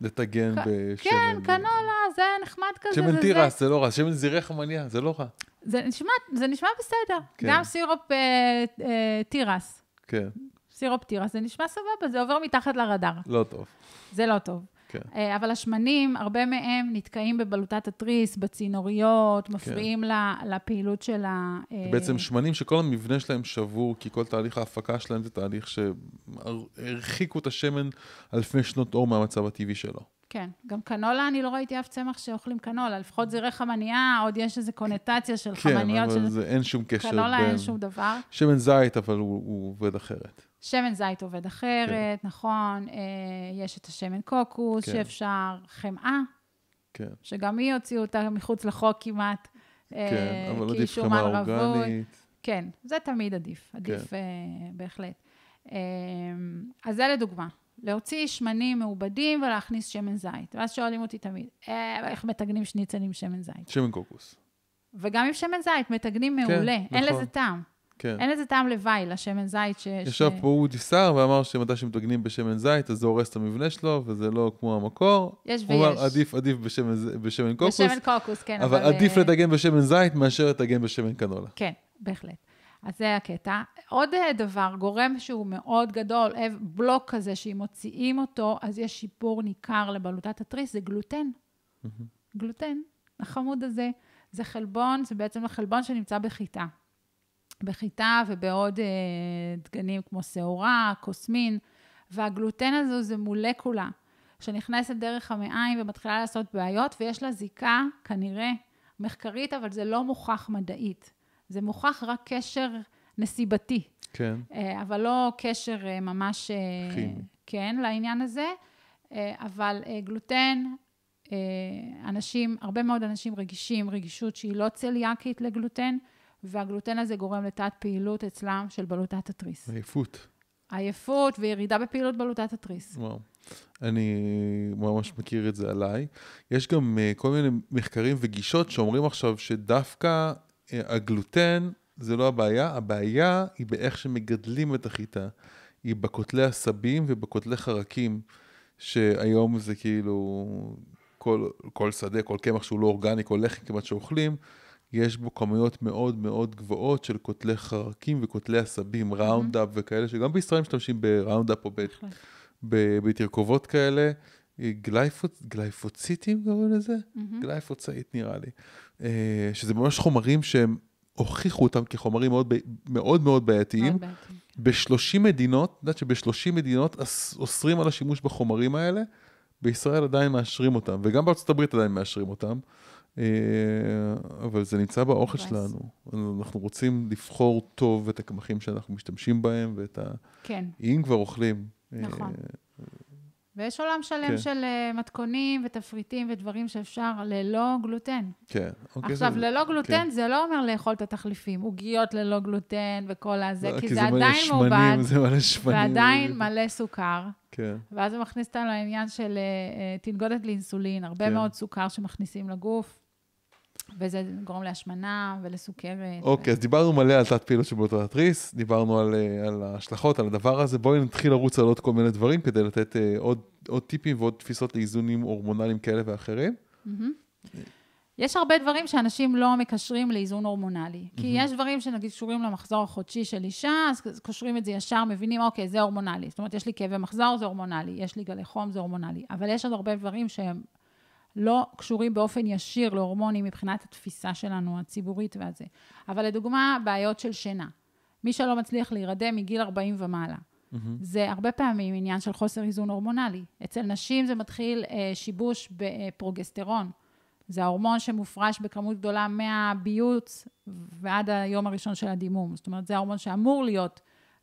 לטגן ק... בשמן. כן, קנולה, זה נחמד כזה. שמן תירס, זה... זה לא רע. שמן זירי חמניה, זה לא רע. זה נשמע, זה נשמע בסדר. כן. גם סירופ אה, אה, תירס. כן. סירופ תירס, זה נשמע סבבה, זה עובר מתחת לרדאר. לא טוב. זה לא טוב. כן. אה, אבל השמנים, הרבה מהם נתקעים בבלוטת התריס, בצינוריות, כן. מפריעים כן. לפעילות של ה... אה, בעצם שמנים שכל המבנה שלהם שבור, כי כל תהליך ההפקה שלהם זה תהליך שהרחיקו את השמן אלפי שנות אור מהמצב הטבעי שלו. כן, גם קנולה, אני לא ראיתי אף צמח שאוכלים קנולה, לפחות זרעי חמנייה, עוד יש איזו קונטציה של כן, חמניות. כן, אבל של... זה אין שום קשר. קנולה בין... אין שום דבר. שמן זית, אבל הוא, הוא עובד אחרת. שמן זית עובד אחרת, כן. נכון, אה, יש את השמן קוקוס כן. שאפשר, חמאה, כן. שגם היא הוציאו אותה מחוץ לחוק כמעט, אה, כן, אה, אבל עדיף חמאה אורגנית. כן, זה תמיד עדיף, עדיף כן. אה, בהחלט. אה, אז זה לדוגמה, להוציא שמנים מעובדים ולהכניס שמן זית. ואז שואלים אותי תמיד, אה, איך מתגנים שניצל עם שמן זית? שמן קוקוס. וגם עם שמן זית, מתגנים כן, מעולה, כן, אין נכון. לזה טעם. כן. אין איזה טעם לוואי לשמן זית ש... ישב ש... פה אודי סער ואמר שמתי שמתגנים בשמן זית, אז זה הורס את המבנה שלו, וזה לא כמו המקור. יש ויש. הוא אמר, עדיף, עדיף בשמן, בשמן קוקוס. בשמן קוקוס, כן. אבל, אבל עדיף אה, לדגן בשמן זית מאשר לדגן בשמן קנולה. כן, בהחלט. אז זה הקטע. עוד אה, דבר, גורם שהוא מאוד גדול, אה, בלוק כזה, שאם מוציאים אותו, אז יש שיפור ניכר לבלוטת התריס, זה גלוטן. גלוטן, החמוד הזה. זה חלבון, זה בעצם החלבון שנמצא בחיטה. בחיטה ובעוד אה, דגנים כמו שעורה, קוסמין, והגלוטן הזו זה מולקולה שנכנסת דרך המעיים ומתחילה לעשות בעיות, ויש לה זיקה, כנראה, מחקרית, אבל זה לא מוכח מדעית. זה מוכח רק קשר נסיבתי. כן. אה, אבל לא קשר אה, ממש... אה, כן, לעניין הזה. אה, אבל אה, גלוטן, אה, אנשים, הרבה מאוד אנשים רגישים, רגישות שהיא לא צליאקית לגלוטן. והגלוטן הזה גורם לתת פעילות אצלם של בלוטת התריס. עייפות. עייפות וירידה בפעילות בלוטת התריס. וואו. אני ממש מכיר את זה עליי. יש גם uh, כל מיני מחקרים וגישות שאומרים עכשיו שדווקא uh, הגלוטן זה לא הבעיה, הבעיה היא באיך שמגדלים את החיטה. היא בקוטלי עשבים ובקוטלי חרקים, שהיום זה כאילו כל, כל שדה, כל קמח שהוא לא אורגני, כל לחם כמעט שאוכלים, יש בו כמויות מאוד מאוד גבוהות של קוטלי חרקים וקוטלי עשבים, ראונדאפ וכאלה, שגם בישראל משתמשים בראונדאפ או נכון. בתרכובות כאלה. אה, גלייפוצ... גלייפוציטים קוראים לזה? Mm-hmm. גלייפוצאית נראה לי. אה, שזה ממש חומרים שהם הוכיחו אותם כחומרים מאוד מאוד, מאוד בעייתיים. ב-30 כן. מדינות, את יודעת שב-30 מדינות אוסרים על השימוש בחומרים האלה, בישראל עדיין מאשרים אותם, וגם בארצות הברית עדיין מאשרים אותם. אה, אבל זה נמצא באוכל שלנו. אנחנו רוצים לבחור טוב את הקמחים שאנחנו משתמשים בהם, ואת ה... כן. אם כבר אוכלים. אה, נכון. אה, ויש עולם שלם כן. של מתכונים ותפריטים ודברים שאפשר ללא גלוטן. כן. אוקיי, עכשיו, זה... ללא גלוטן כן. זה לא אומר לאכול את התחליפים, עוגיות ללא גלוטן וכל הזה, לא, כי, זה, זה עדיין שמנים, מעובד, זה מלא שמנים. ועדיין מלא סוכר. כן. ואז זה מכניס אותנו לעניין של uh, תנגודת לאינסולין, הרבה כן. מאוד סוכר שמכניסים לגוף. וזה גורם להשמנה ולסוכרת. אוקיי, אז דיברנו מלא על תת פעילות של התריס, דיברנו על, אה, על ההשלכות, על הדבר הזה. בואי נתחיל לרוץ על עוד כל מיני דברים כדי לתת אה, עוד, עוד טיפים ועוד תפיסות לאיזונים הורמונליים כאלה ואחרים. Mm-hmm. יש הרבה דברים שאנשים לא מקשרים לאיזון הורמונלי. כי mm-hmm. יש דברים שנגיד קשורים למחזור החודשי של אישה, אז קושרים את זה ישר, מבינים, אוקיי, זה הורמונלי. זאת אומרת, יש לי כאבי מחזור, זה הורמונלי, יש לי גלי חום, זה הורמונלי. אבל יש עוד הרבה דברים שהם לא קשורים באופן ישיר להורמונים מבחינת התפיסה שלנו הציבורית והזה. אבל לדוגמה, בעיות של שינה. מי שלא מצליח להירדם מגיל 40 ומעלה. Mm-hmm. זה הרבה פעמים עניין של חוסר איזון הורמונלי. אצל נשים זה מתחיל אה, שיבוש בפרוגסטרון. זה ההורמון שמופרש בכמות גדולה מהביוץ ועד היום הראשון של הדימום. זאת אומרת, זה ההורמון שאמור להיות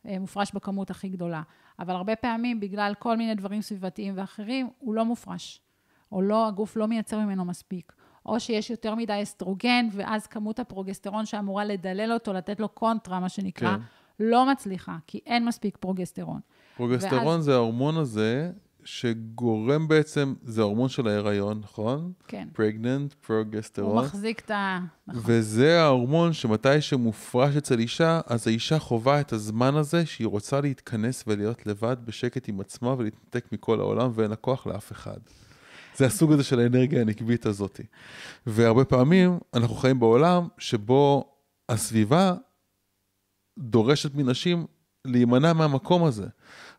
אה, מופרש בכמות הכי גדולה. אבל הרבה פעמים, בגלל כל מיני דברים סביבתיים ואחרים, הוא לא מופרש. או לא, הגוף לא מייצר ממנו מספיק. או שיש יותר מדי אסטרוגן, ואז כמות הפרוגסטרון שאמורה לדלל אותו, לתת לו קונטרה, מה שנקרא, כן. לא מצליחה, כי אין מספיק פרוגסטרון. פרוגסטרון ואז... זה ההורמון הזה שגורם בעצם, זה ההורמון של ההיריון, נכון? כן. פרגננט, פרוגסטרון. הוא מחזיק את ה... נכון. וזה ההורמון שמתי שמופרש אצל אישה, אז האישה חווה את הזמן הזה שהיא רוצה להתכנס ולהיות לבד בשקט עם עצמה ולהתנתק מכל העולם ואין לה כוח לאף אחד. זה הסוג הזה של האנרגיה הנקבית הזאת. והרבה פעמים אנחנו חיים בעולם שבו הסביבה דורשת מנשים להימנע מהמקום הזה.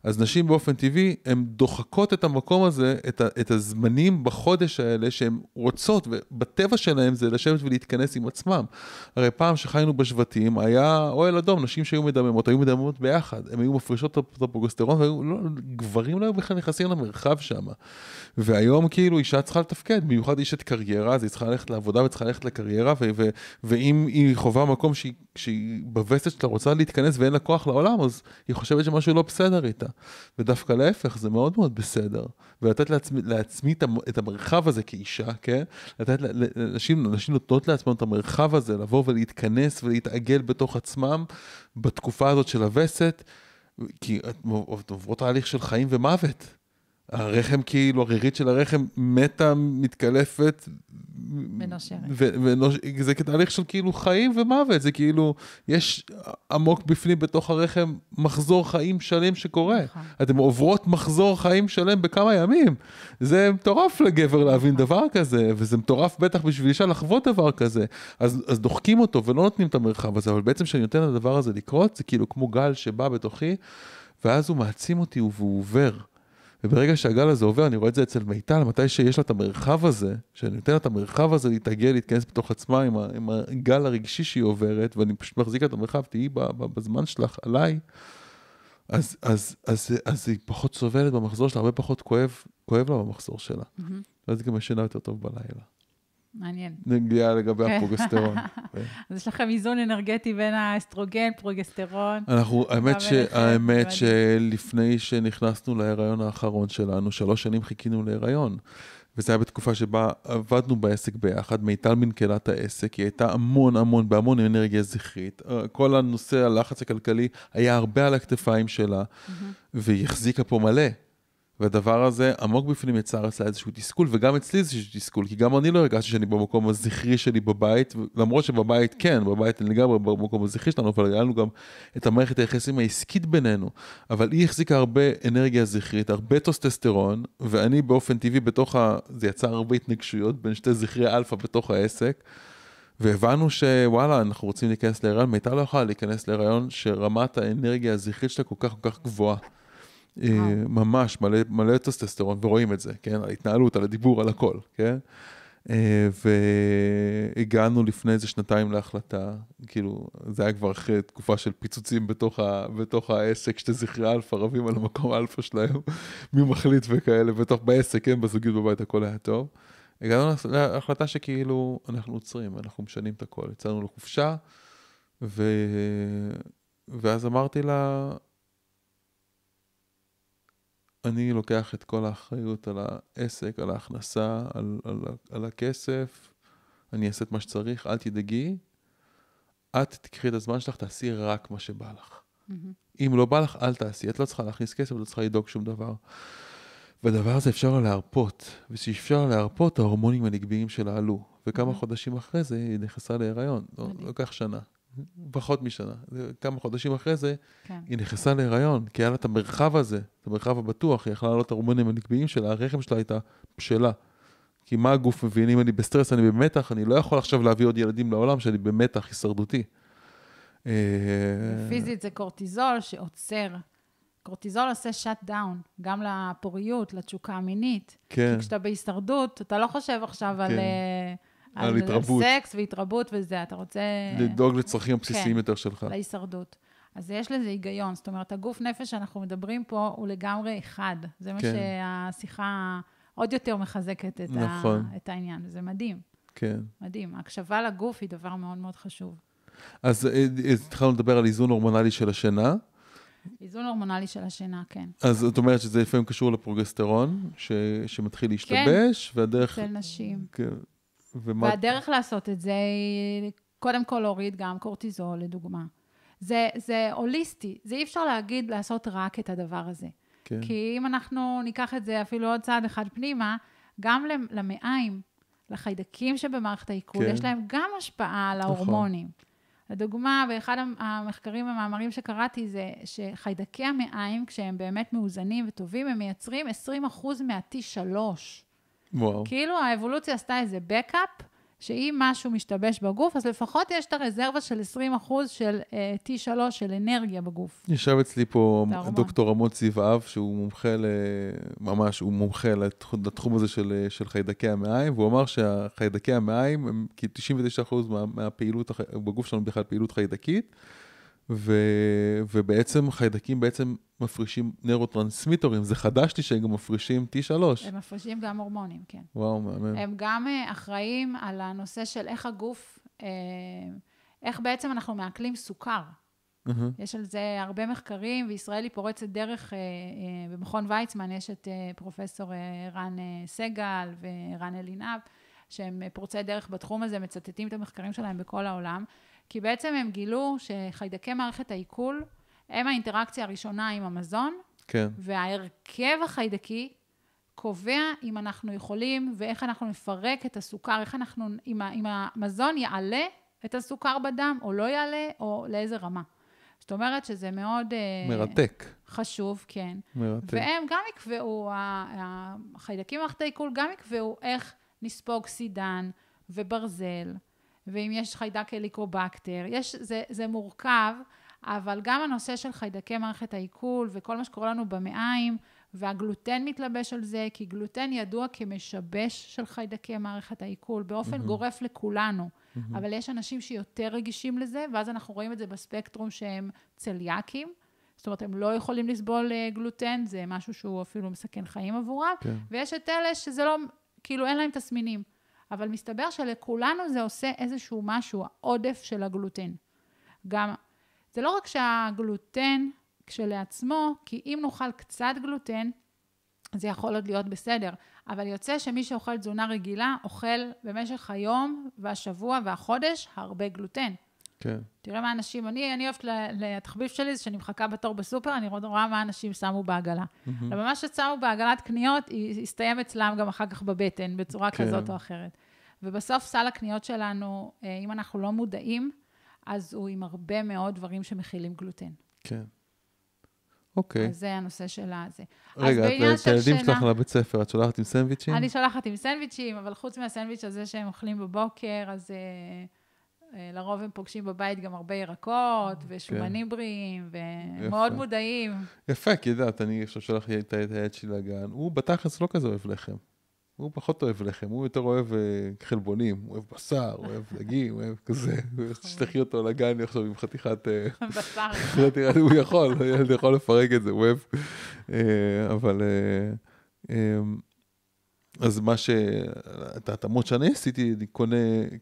אז נשים באופן טבעי, הן דוחקות את המקום הזה, את, ה, את הזמנים בחודש האלה שהן רוצות, ובטבע שלהן זה לשבת ולהתכנס עם עצמם. הרי פעם שחיינו בשבטים, היה אוהל אדום, נשים שהיו מדממות, היו מדממות ביחד. הן היו מפרישות את הפרוגסטרון, וגברים לא, לא היו בכלל נכנסים למרחב שם. והיום כאילו אישה צריכה לתפקד, במיוחד אישת קריירה, אז היא צריכה ללכת לעבודה וצריכה ללכת לקריירה, ו- ו- ואם היא חווה מקום שהיא, שהיא בווסת שלה רוצה להתכנס ואין לה כוח לעולם, אז היא חושבת שמשהו לא בסדר איתה. ודווקא להפך, זה מאוד מאוד בסדר. ולתת לעצמי, לעצמי את המרחב הזה כאישה, כן? לתת לנשים, נשים נותנות לעצמן את המרחב הזה לבוא ולהתכנס ולהתעגל בתוך עצמם בתקופה הזאת של הווסת, כי עוברות תהליך של חיים ומוות. הרחם כאילו, הרירית של הרחם מתה, מתקלפת. מנושרת. ונוש... זה תהליך של כאילו חיים ומוות, זה כאילו, יש עמוק בפנים בתוך הרחם מחזור חיים שלם שקורה. נכון. אתם עוברות מחזור חיים שלם בכמה ימים. זה מטורף לגבר להבין נכון. דבר כזה, וזה מטורף בטח בשביל אישה לחוות דבר כזה. אז, אז דוחקים אותו ולא נותנים את המרחב הזה, אבל בעצם כשאני נותן לדבר הזה לקרות, זה כאילו כמו גל שבא בתוכי, ואז הוא מעצים אותי והוא עובר. וברגע שהגל הזה עובר, אני רואה את זה אצל מיטל, מתי שיש לה את המרחב הזה, שאני נותן לה את המרחב הזה להתאגד, להתכנס בתוך עצמה עם, ה, עם הגל הרגשי שהיא עוברת, ואני פשוט מחזיק את המרחב, תהיי בזמן שלך עליי, אז, אז, אז, אז, אז היא פחות סובלת במחזור שלה, הרבה פחות כואב, כואב לה במחזור שלה. Mm-hmm. ואז היא גם ישנה יותר טוב בלילה. מעניין. נגיעה לגבי כן. הפרוגסטרון. (laughs) כן. אז יש לכם איזון אנרגטי בין האסטרוגן, פרוגסטרון. אנחנו, האמת, ש, האמת שלפני שנכנסנו להיריון האחרון שלנו, שלוש שנים חיכינו להיריון. וזה היה בתקופה שבה עבדנו בעסק ביחד, מיטל מנכלה את העסק, היא הייתה המון המון, בהמון אנרגיה זכרית. אה, כל הנושא, הלחץ הכלכלי, היה הרבה על הכתפיים שלה, והיא החזיקה פה מלא. והדבר הזה עמוק בפנים יצר אצלה איזשהו תסכול, וגם אצלי זה תסכול, כי גם אני לא הרגשתי שאני במקום הזכרי שלי בבית, למרות שבבית כן, בבית אני לגמרי במקום הזכרי שלנו, אבל היה לנו גם את המערכת היחסים העסקית בינינו. אבל היא החזיקה הרבה אנרגיה זכרית, הרבה טוסטסטרון, ואני באופן טבעי בתוך ה... זה יצר הרבה התנגשויות בין שתי זכרי אלפא בתוך העסק. והבנו שוואלה, אנחנו רוצים להיכנס להיריון, מיטל לא יכולה להיכנס להיריון שרמת האנרגיה הזכרית שלה כל כך כל כך גבוהה. אה, אה. ממש מלא, מלא טסטסטרון, ורואים את זה, כן? על ההתנהלות, על הדיבור, על הכל, כן? אה, והגענו לפני איזה שנתיים להחלטה, כאילו, זה היה כבר אחרי תקופה של פיצוצים בתוך, ה, בתוך העסק, שאתה זכרי אלפא רבים על המקום האלפא שלהם, (laughs) מי מחליט וכאלה, בתוך, בעסק, כן, בזוגיות בבית הכל היה טוב. הגענו להחלטה שכאילו, אנחנו עוצרים, אנחנו משנים את הכל. יצאנו לחופשה, ו... ואז אמרתי לה, אני לוקח את כל האחריות על העסק, על ההכנסה, על, על, על הכסף, אני אעשה את מה שצריך, אל תדאגי. את תקחי את הזמן שלך, תעשי רק מה שבא לך. Mm-hmm. אם לא בא לך, אל תעשי. את לא צריכה להכניס כסף, את לא צריכה לדאוג שום דבר. והדבר הזה אפשר להרפות, וכשאפשר להרפות, ההורמונים הנגביים שלה עלו. וכמה mm-hmm. חודשים אחרי זה היא נכנסה להיריון, לא, לא כך שנה. פחות משנה. כמה חודשים אחרי זה, כן. היא נכנסה להיריון, כי היה לה את המרחב הזה, את המרחב הבטוח, היא יכלה לעלות את ההורמונים הנקביים שלה, הרחם שלה הייתה בשלה. כי מה הגוף מבין? אם אני בסטרס, אני במתח, אני לא יכול עכשיו להביא עוד ילדים לעולם שאני במתח הישרדותי. אה, פיזית זה קורטיזול שעוצר. קורטיזול עושה שאט דאון, גם לפוריות, לתשוקה המינית. כן. כי כשאתה בהישרדות, אתה לא חושב עכשיו כן. על... אה, על התרבות. על סקס והתרבות וזה, אתה רוצה... לדאוג לצרכים הבסיסיים כן, יותר שלך. להישרדות. אז יש לזה היגיון. זאת אומרת, הגוף נפש שאנחנו מדברים פה הוא לגמרי אחד. זה כן. מה שהשיחה עוד יותר מחזקת את, נכון. ה, את העניין. זה מדהים. כן. מדהים. הקשבה לגוף היא דבר מאוד מאוד חשוב. אז אה, אה, התחלנו לדבר על איזון הורמונלי של השינה. איזון הורמונלי של השינה, כן. אז את אומרת שזה לפעמים קשור לפרוגסטרון, ש, שמתחיל להשתבש, כן, והדרך... כן, אצל נשים. כן. ומה... והדרך לעשות את זה היא קודם כל להוריד גם קורטיזול, לדוגמה. זה, זה הוליסטי, זה אי אפשר להגיד לעשות רק את הדבר הזה. כן. כי אם אנחנו ניקח את זה אפילו עוד צעד אחד פנימה, גם למעיים, לחיידקים שבמערכת העיכול, כן. יש להם גם השפעה על נכון. ההורמונים. נכון. לדוגמה, באחד המחקרים, המאמרים שקראתי, זה שחיידקי המעיים, כשהם באמת מאוזנים וטובים, הם מייצרים 20% מה-T3. וואו. כאילו האבולוציה עשתה איזה בקאפ, שאם משהו משתבש בגוף, אז לפחות יש את הרזרבה של 20% של uh, אה, T3 של אנרגיה בגוף. ישב אצלי פה תרמון. דוקטור עמוד סיב אב שהוא מומחה, ל... ממש, הוא מומחה לתחום, הזה של, אה, של חיידקי המעיים, והוא אמר שהחיידקי המעיים הם כ-99% מה, מהפעילות בגוף שלנו בכלל פעילות חיידקית. ו, ובעצם חיידקים בעצם מפרישים נוירוטרנסמיטורים, זה חדש לי שהם גם מפרישים T3. הם מפרישים גם הורמונים, כן. וואו, מהמם. הם גם אה, אחראים על הנושא של איך הגוף, אה, איך בעצם אנחנו מעכלים סוכר. Uh-huh. יש על זה הרבה מחקרים, וישראל היא פורצת דרך, אה, במכון ויצמן יש את פרופסור רן סגל ורן אלינב, שהם פורצי דרך בתחום הזה, מצטטים את המחקרים שלהם בכל העולם. כי בעצם הם גילו שחיידקי מערכת העיכול הם האינטראקציה הראשונה עם המזון, כן. וההרכב החיידקי קובע אם אנחנו יכולים ואיך אנחנו נפרק את הסוכר, איך אנחנו, אם, אם המזון יעלה את הסוכר בדם או לא יעלה, או לאיזה רמה. זאת אומרת שזה מאוד... אה, מרתק. Uh, חשוב, כן. מרתק. והם גם יקבעו, החיידקים במערכת העיכול גם יקבעו איך נספוג סידן וברזל. ואם יש חיידק הליקובקטר, יש, זה, זה מורכב, אבל גם הנושא של חיידקי מערכת העיכול וכל מה שקורה לנו במעיים, והגלוטן מתלבש על זה, כי גלוטן ידוע כמשבש של חיידקי מערכת העיכול, באופן mm-hmm. גורף לכולנו. Mm-hmm. אבל יש אנשים שיותר רגישים לזה, ואז אנחנו רואים את זה בספקטרום שהם צליאקים. זאת אומרת, הם לא יכולים לסבול אה, גלוטן, זה משהו שהוא אפילו מסכן חיים עבורם. כן. ויש את אלה שזה לא, כאילו אין להם תסמינים. אבל מסתבר שלכולנו זה עושה איזשהו משהו, העודף של הגלוטן. גם, זה לא רק שהגלוטן כשלעצמו, כי אם נאכל קצת גלוטן, זה יכול עוד להיות בסדר. אבל יוצא שמי שאוכל תזונה רגילה, אוכל במשך היום והשבוע והחודש הרבה גלוטן. כן. תראה מה אנשים, אני, אני אוהבת, התחביב שלי זה שאני מחכה בתור בסופר, אני רואה מה אנשים שמו בעגלה. Mm-hmm. ומה ששמו בעגלת קניות, היא הסתיים אצלם גם אחר כך בבטן, בצורה כן. כזאת או אחרת. ובסוף סל הקניות שלנו, אה, אם אנחנו לא מודעים, אז הוא עם הרבה מאוד דברים שמכילים גלוטן. כן. אוקיי. אז זה הנושא של הזה. רגע, את הילדים שלך לבית ספר, את שולחת עם סנדוויצ'ים? אני שולחת עם סנדוויצ'ים, אבל חוץ מהסנדוויץ' הזה שהם אוכלים בבוקר, אז אה, אה, לרוב הם פוגשים בבית גם הרבה ירקות, אוקיי. ושומנים כן. בריאים, ומאוד מודעים. יפה, כי יודעת, אני עכשיו שולח את הילד שלי לגן, הוא בתכלס לא כזה אוהב לחם. הוא פחות אוהב לחם, הוא יותר אוהב אה, חלבונים, הוא אוהב בשר, הוא אוהב דגים, הוא אוהב כזה. נכון. תשלחי אותו לגן עכשיו עם חתיכת... אה, (laughs) בשר. הוא יכול, הילד יכול לפרק את זה, הוא אוהב. אה, אבל... אמ, אז מה ש... את ההתאמות שאני עשיתי, אני קונה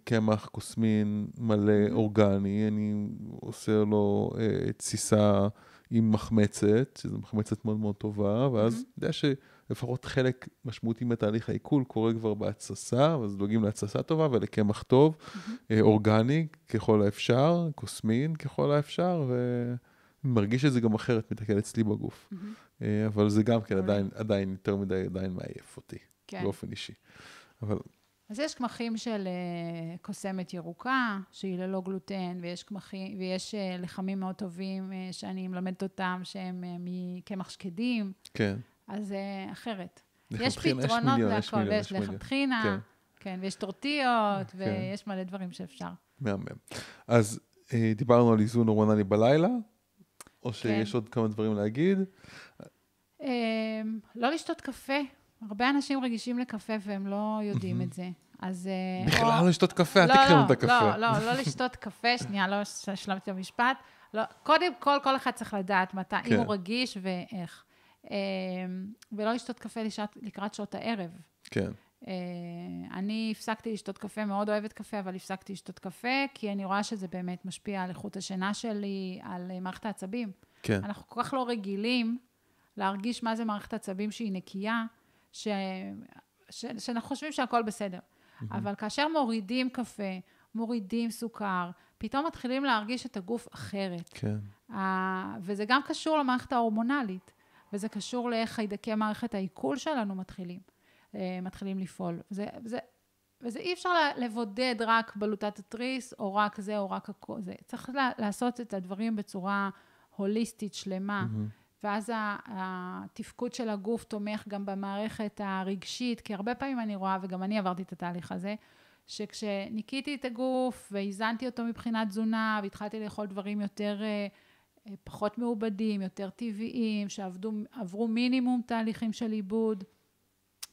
קמח קוסמין מלא אורגני, אני עושה לו תסיסה עם מחמצת, שזו מחמצת מאוד מאוד טובה, ואז אני יודע ש... לפחות חלק משמעותי מתהליך העיכול קורה כבר בהתססה, אז דואגים להתססה טובה ולקמח טוב, mm-hmm. אורגני ככל האפשר, קוסמין ככל האפשר, ומרגיש את זה גם אחרת מתקל אצלי בגוף. Mm-hmm. אבל זה גם כן אוקיי. עדיין, עדיין יותר מדי, עדיין מעייף אותי, כן. באופן אישי. אבל... אז יש קמחים של אה, קוסמת ירוקה, שהיא ללא גלוטן, ויש, קמחים, ויש לחמים מאוד טובים שאני מלמדת אותם, שהם מקמח שקדים. כן. אז זה אה, אחרת. יש פתרונות להכל, ויש לחם כן. כן. ויש טורטיות, כן. ויש מלא דברים שאפשר. מהמם. אז אה, דיברנו על איזון הורמונלי בלילה, או כן. שיש עוד כמה דברים להגיד? אמ, לא לשתות קפה. הרבה אנשים רגישים לקפה והם לא יודעים את זה. אז... אה, בכלל או... לא לשתות קפה, אל לא, תקחי לנו לא, את הקפה. לא, לא, לא לשתות קפה, (laughs) שנייה, לא השלמתי במשפט. לא, קודם כל, כל אחד צריך לדעת מתי, כן. אם הוא רגיש ואיך. אמ, ולא לשתות קפה לשעת, לקראת שעות הערב. כן. אה, אני הפסקתי לשתות קפה, מאוד אוהבת קפה, אבל הפסקתי לשתות קפה, כי אני רואה שזה באמת משפיע על איכות השינה שלי, על אה, מערכת העצבים. כן. אנחנו כל כך לא רגילים להרגיש מה זה מערכת עצבים שהיא נקייה, ש... ש... שאנחנו חושבים שהכול בסדר. Mm-hmm. אבל כאשר מורידים קפה, מורידים סוכר, פתאום מתחילים להרגיש את הגוף אחרת. כן. וזה גם קשור למערכת ההורמונלית. וזה קשור לאיך חיידקי מערכת העיכול שלנו מתחילים, אה, מתחילים לפעול. זה, זה, וזה אי אפשר לבודד רק בלוטת התריס, או רק זה, או רק הכל. זה צריך לעשות את הדברים בצורה הוליסטית, שלמה. Mm-hmm. ואז התפקוד של הגוף תומך גם במערכת הרגשית, כי הרבה פעמים אני רואה, וגם אני עברתי את התהליך הזה, שכשניקיתי את הגוף ואיזנתי אותו מבחינת תזונה, והתחלתי לאכול דברים יותר... Uh, אה, פחות מעובדים, יותר טבעיים, שעברו מינימום תהליכים של עיבוד.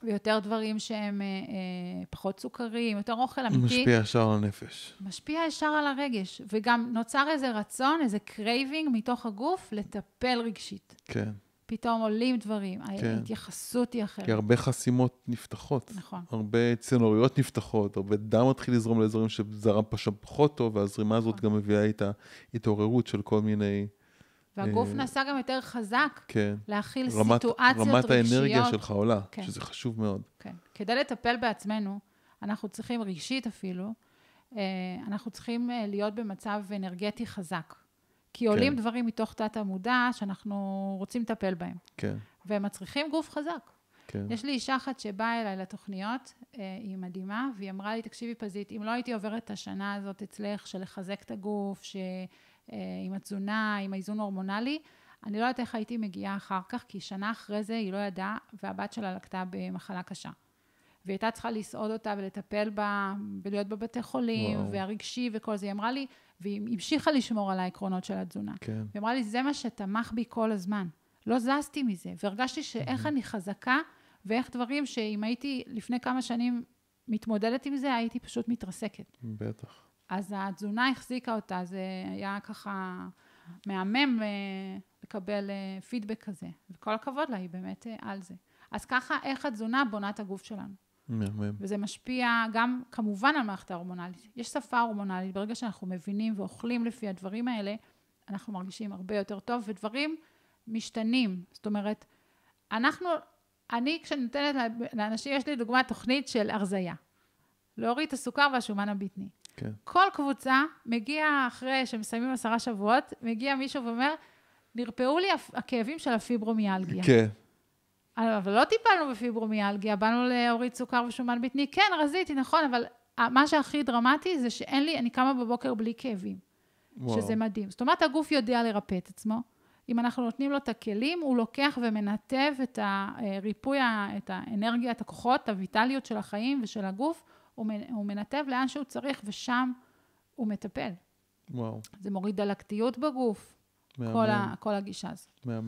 ויותר דברים שהם אה, אה, פחות סוכרים, יותר אוכל אמיתי. משפיע ישר על הנפש. משפיע ישר על הרגש, וגם נוצר איזה רצון, איזה קרייבינג מתוך הגוף לטפל רגשית. כן. פתאום עולים דברים, כן. ההתייחסות היא אחרת. כי הרבה חסימות נפתחות. נכון. הרבה צינוריות נפתחות, הרבה דם מתחיל לזרום לאזורים שזרם שם פחות טוב, והזרימה נכון. הזאת גם מביאה את ההתעוררות של כל מיני והגוף נעשה אה, גם יותר חזק כן. להכיל רמת, סיטואציות רמת רגשיות. רמת האנרגיה שלך עולה, כן. שזה חשוב מאוד. כן. כדי לטפל בעצמנו, אנחנו צריכים, רגשית אפילו, אה, אנחנו צריכים אה, להיות במצב אנרגטי חזק. כי כן. עולים דברים מתוך תת עמודע שאנחנו רוצים לטפל בהם. כן. והם מצריכים גוף חזק. כן. יש לי אישה אחת שבאה אליי לתוכניות, היא מדהימה, והיא אמרה לי, תקשיבי פזית, אם לא הייתי עוברת את השנה הזאת אצלך, של לחזק את הגוף, ש... אה, עם התזונה, עם האיזון ההורמונלי. אני לא יודעת איך הייתי מגיעה אחר כך, כי שנה אחרי זה היא לא ידעה, והבת שלה לקטה במחלה קשה. והיא הייתה צריכה לסעוד אותה ולטפל בה, ולהיות בבתי חולים, וואו. והרגשי וכל זה. היא אמרה לי, והיא המשיכה לשמור על העקרונות של התזונה. כן. היא אמרה לי, זה מה שתמך בי כל הזמן. לא זזתי מזה, והרגשתי שאיך אני חזקה, ואיך דברים שאם הייתי לפני כמה שנים מתמודדת עם זה, הייתי פשוט מתרסקת. בטח. אז התזונה החזיקה אותה, זה היה ככה מהמם אה, לקבל אה, פידבק כזה. וכל הכבוד לה, היא באמת אה, על זה. אז ככה, איך התזונה בונה את הגוף שלנו. מהמם. וזה משפיע גם, כמובן, על מערכת ההורמונלית. יש שפה הורמונלית, ברגע שאנחנו מבינים ואוכלים לפי הדברים האלה, אנחנו מרגישים הרבה יותר טוב, ודברים משתנים. זאת אומרת, אנחנו, אני כשאני נותנת לאנשים, יש לי דוגמה תוכנית של הרזייה. להוריד את הסוכר והשומן הבטני. כן. כל קבוצה מגיע אחרי שמסיימים עשרה שבועות, מגיע מישהו ואומר, נרפאו לי הכאבים של הפיברומיאלגיה. כן. אבל לא טיפלנו בפיברומיאלגיה, באנו להוריד סוכר ושומן בטני. כן, רזיתי, נכון, אבל מה שהכי דרמטי זה שאין לי, אני קמה בבוקר בלי כאבים. וואו. שזה מדהים. זאת אומרת, הגוף יודע לרפא את עצמו. אם אנחנו נותנים לו את הכלים, הוא לוקח ומנתב את הריפוי, אה, את האנרגיה, את הכוחות, את הויטליות של החיים ושל הגוף, הוא, מנתב לאן שהוא צריך, ושם הוא מטפל. וואו. זה מוריד דלקתיות בגוף, כל, ה, כל הגישה הזאת. מהמם,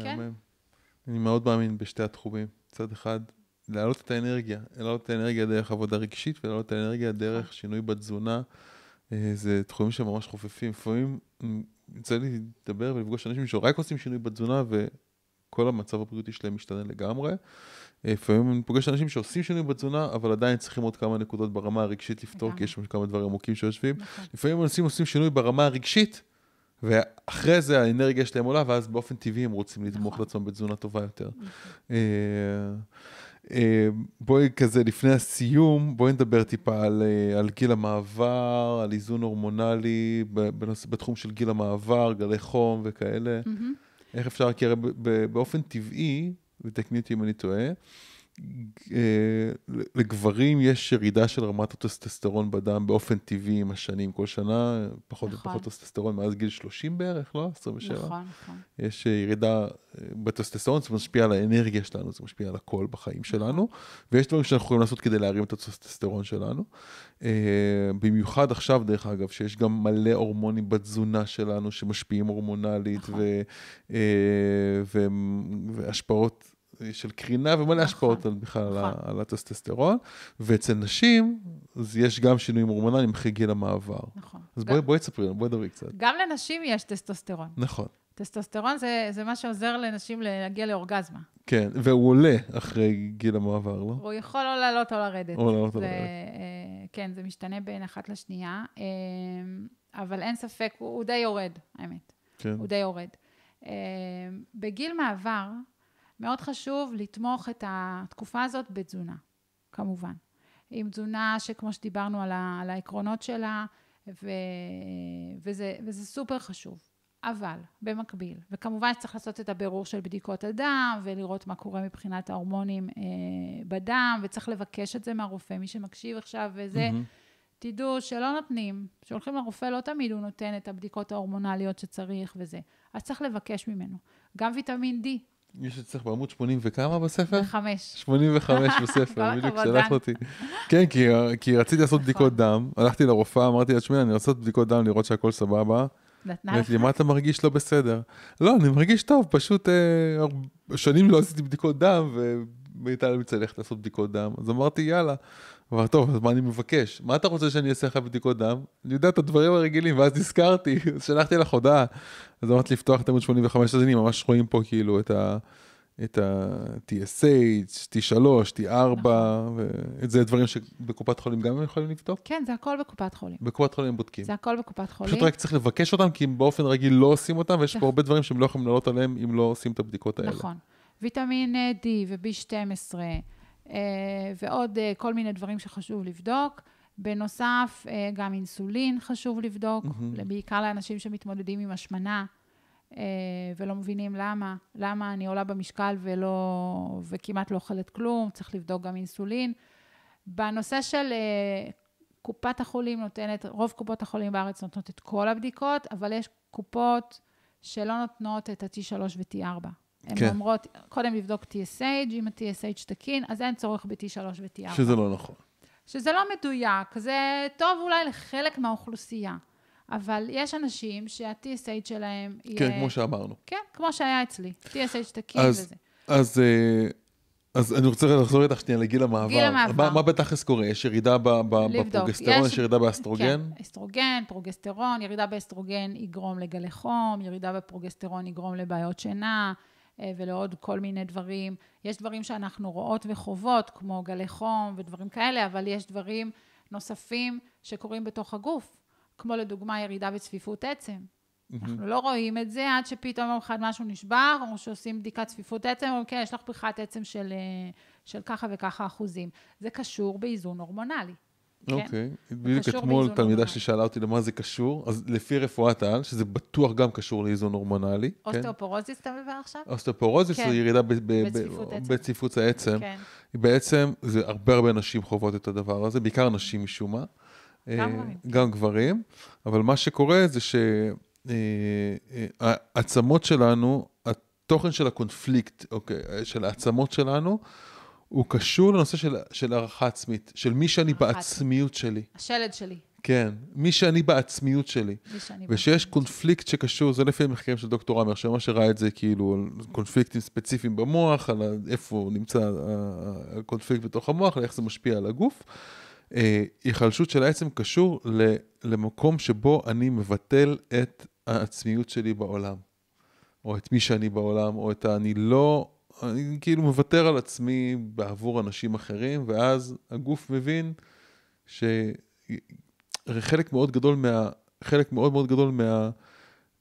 כן? מהמם. כן? אני מאוד מאמין בשתי התחומים. מצד אחד, להעלות את האנרגיה. להעלות את האנרגיה דרך עבודה רגשית, ולהעלות את האנרגיה נכון. דרך שינוי בתזונה. אה, זה תחומים שממש חופפים. לפעמים יוצא לי לדבר ולפגוש אנשים שרק עושים שינוי בתזונה, וכל המצב הבריאותי שלהם משתנה לגמרי. לפעמים אני פוגש אנשים שעושים שינוי בתזונה, אבל עדיין צריכים עוד כמה נקודות ברמה הרגשית לפתור, כי יש שם כמה דברים עמוקים שיושבים. נכון. לפעמים אנשים עושים שינוי ברמה הרגשית, ואחרי זה האנרגיה שלהם עולה, ואז באופן טבעי הם רוצים לתמוך נכון. לעצמם בתזונה טובה יותר. נכון. אה, אה, בואי כזה, לפני הסיום, בואי נדבר טיפה על, אה, על גיל המעבר, על איזון הורמונלי בנוס, בתחום של גיל המעבר, גלי חום וכאלה. Mm-hmm. איך אפשר, כי הרי באופן טבעי, ותקני אותי אם אני טועה. אה, לגברים יש ירידה של רמת הטסטסטרון בדם באופן טבעי עם השנים. כל שנה פחות נכון. ופחות טסטסטרון, מאז גיל 30 בערך, לא? 27. נכון, נכון. יש אה, ירידה אה, בטסטסטרון, זה משפיע על האנרגיה שלנו, זה משפיע על הכל בחיים נכון. שלנו, ויש דברים שאנחנו יכולים לעשות כדי להרים את הטסטסטרון שלנו. במיוחד עכשיו, דרך אגב, שיש גם מלא הורמונים בתזונה שלנו שמשפיעים הורמונלית, נכון. ו... ו... והשפעות... של קרינה ומלא נכון, השפעות על, בכלל נכון. על, הטסטסטרון, ואצל נשים, אז יש גם שינויים הורמונליים אחרי גיל המעבר. נכון. אז בואי, בואי תספרי לנו, בואי דברי קצת. גם לנשים יש טסטוסטרון. נכון. טסטוסטרון זה, זה מה שעוזר לנשים להגיע לאורגזמה. כן, והוא עולה אחרי גיל המעבר, לא? הוא יכול או לא לעלות או לרדת. או לעלות או לרדת. אה, כן, זה משתנה בין אחת לשנייה, אה, אבל אין ספק, הוא, הוא די יורד, האמת. כן. הוא די יורד. אה, בגיל מעבר, מאוד חשוב לתמוך את התקופה הזאת בתזונה, כמובן. עם תזונה שכמו שדיברנו על, ה, על העקרונות שלה, ו, וזה, וזה סופר חשוב. אבל במקביל, וכמובן שצריך לעשות את הבירור של בדיקות הדם ולראות מה קורה מבחינת ההורמונים אה, בדם, וצריך לבקש את זה מהרופא, מי שמקשיב עכשיו וזה, mm-hmm. תדעו שלא נותנים, כשהולכים לרופא לא תמיד הוא נותן את הבדיקות ההורמונליות שצריך וזה, אז צריך לבקש ממנו. גם ויטמין D, יש אצלך בעמוד 80 וכמה בספר? 5. 85 (laughs) בספר, בדיוק שלח אותי. כן, כי, כי רציתי לעשות נכון. בדיקות דם, הלכתי לרופאה, אמרתי לה, תשמעי, אני רוצה לעשות בדיקות דם, לראות שהכל סבבה. נתנה לך? מה אתה מרגיש לא בסדר? לא, אני מרגיש טוב, פשוט אה, שנים לא עשיתי בדיקות דם, והייתה לי צריך לעשות בדיקות דם. אז אמרתי, יאללה, אמר, טוב, אז מה אני מבקש? מה אתה רוצה שאני אעשה לך בדיקות דם? אני יודע את הדברים הרגילים, ואז נזכרתי, (laughs) אז שלחתי לך הודעה. אז אמרתי לפתוח את עמוד 85, אז הנה, ממש רואים פה כאילו את ה... את ה-TSH, T3, T4, ו... זה דברים שבקופת חולים גם הם יכולים לבדוק? כן, זה הכל בקופת חולים. בקופת חולים הם בודקים. זה הכל בקופת חולים. פשוט רק צריך לבקש אותם, כי הם באופן רגיל לא עושים אותם, ויש פה כן. הרבה דברים שהם לא יכולים לעלות עליהם אם לא עושים את הבדיקות האלה. נכון. ויטמין D ו-B12. אה, ועוד אה, כל מיני דברים שחשוב לבדוק. בנוסף, אה, גם אינסולין חשוב לבדוק, mm-hmm. בעיקר לאנשים שמתמודדים עם השמנה ולא מבינים למה, למה אני עולה במשקל ולא, וכמעט לא אוכלת כלום, צריך לבדוק גם אינסולין. בנושא של קופת החולים נותנת, רוב קופות החולים בארץ נותנות את כל הבדיקות, אבל יש קופות שלא נותנות את ה-T3 ו-T4. הן כן. אומרות, קודם לבדוק TSH, אם ה-TSH תקין, אז אין צורך ב-T3 ו-T4. שזה לא נכון. שזה לא מדויק, זה טוב אולי לחלק מהאוכלוסייה, אבל יש אנשים שה-TSH שלהם יהיה... כן, כמו שאמרנו. כן, כמו שהיה אצלי, TSH תקין אז, וזה. אז... אה, אז אני רוצה לחזור איתך שנייה לגיל המעבר. גיל המעבר. מה, מה בתכלס קורה? יש ירידה ב, ב, בפרוגסטרון, יש... יש ירידה באסטרוגן? כן, אסטרוגן, פרוגסטרון, ירידה באסטרוגן יגרום לגלי חום, ירידה בפרוגסטרון יגרום לבעיות שינה, אה, ולעוד כל מיני דברים. יש דברים שאנחנו רואות וחוות, כמו גלי חום ודברים כאלה, אבל יש דברים נוספים שקורים בתוך הגוף, כמו לדוגמה ירידה וצפיפות עצם. אנחנו לא רואים את זה עד שפתאום יום אחד משהו נשבר, או שעושים בדיקת צפיפות עצם, אומרים, כן, יש לך פריחת עצם של, אה, של ככה וככה אחוזים. זה קשור באיזון הורמונלי. כן. אוקיי, בדיוק אתמול תלמידה שלי שאלה אותי למה זה קשור, אז לפי רפואת העל, שזה בטוח גם קשור לאיזון הורמונלי. כן? אוסטאופורוזיס אתה מדבר עכשיו? אוסטאופורוזיס כן. זה ירידה בצפיפות העצם. כן. בעצם, זה הרבה הרבה נשים חוות את הדבר הזה, בעיקר נשים משום מה. גם אה, גברים. גם גברים, אבל מה שקורה זה שהעצמות אה, אה, שלנו, התוכן של הקונפליקט, אוקיי, של העצמות שלנו, הוא קשור לנושא של, של הערכה עצמית, של מי שאני הערכת. בעצמיות שלי. השלד שלי. כן, מי שאני בעצמיות שלי. מי שאני בעצמיות. ושיש קונפליקט שקשור, זה לפי המחקרים של דוקטור עמר, שמה שראה את זה כאילו על קונפליקטים ספציפיים במוח, על איפה נמצא הקונפליקט בתוך המוח, על איך זה משפיע על הגוף. אה, היחלשות של העצם קשור למקום שבו אני מבטל את העצמיות שלי בעולם, או את מי שאני בעולם, או את ה... אני לא אני כאילו מוותר על עצמי בעבור אנשים אחרים, ואז הגוף מבין שחלק מאוד גדול מה... חלק מאוד מאוד גדול מה...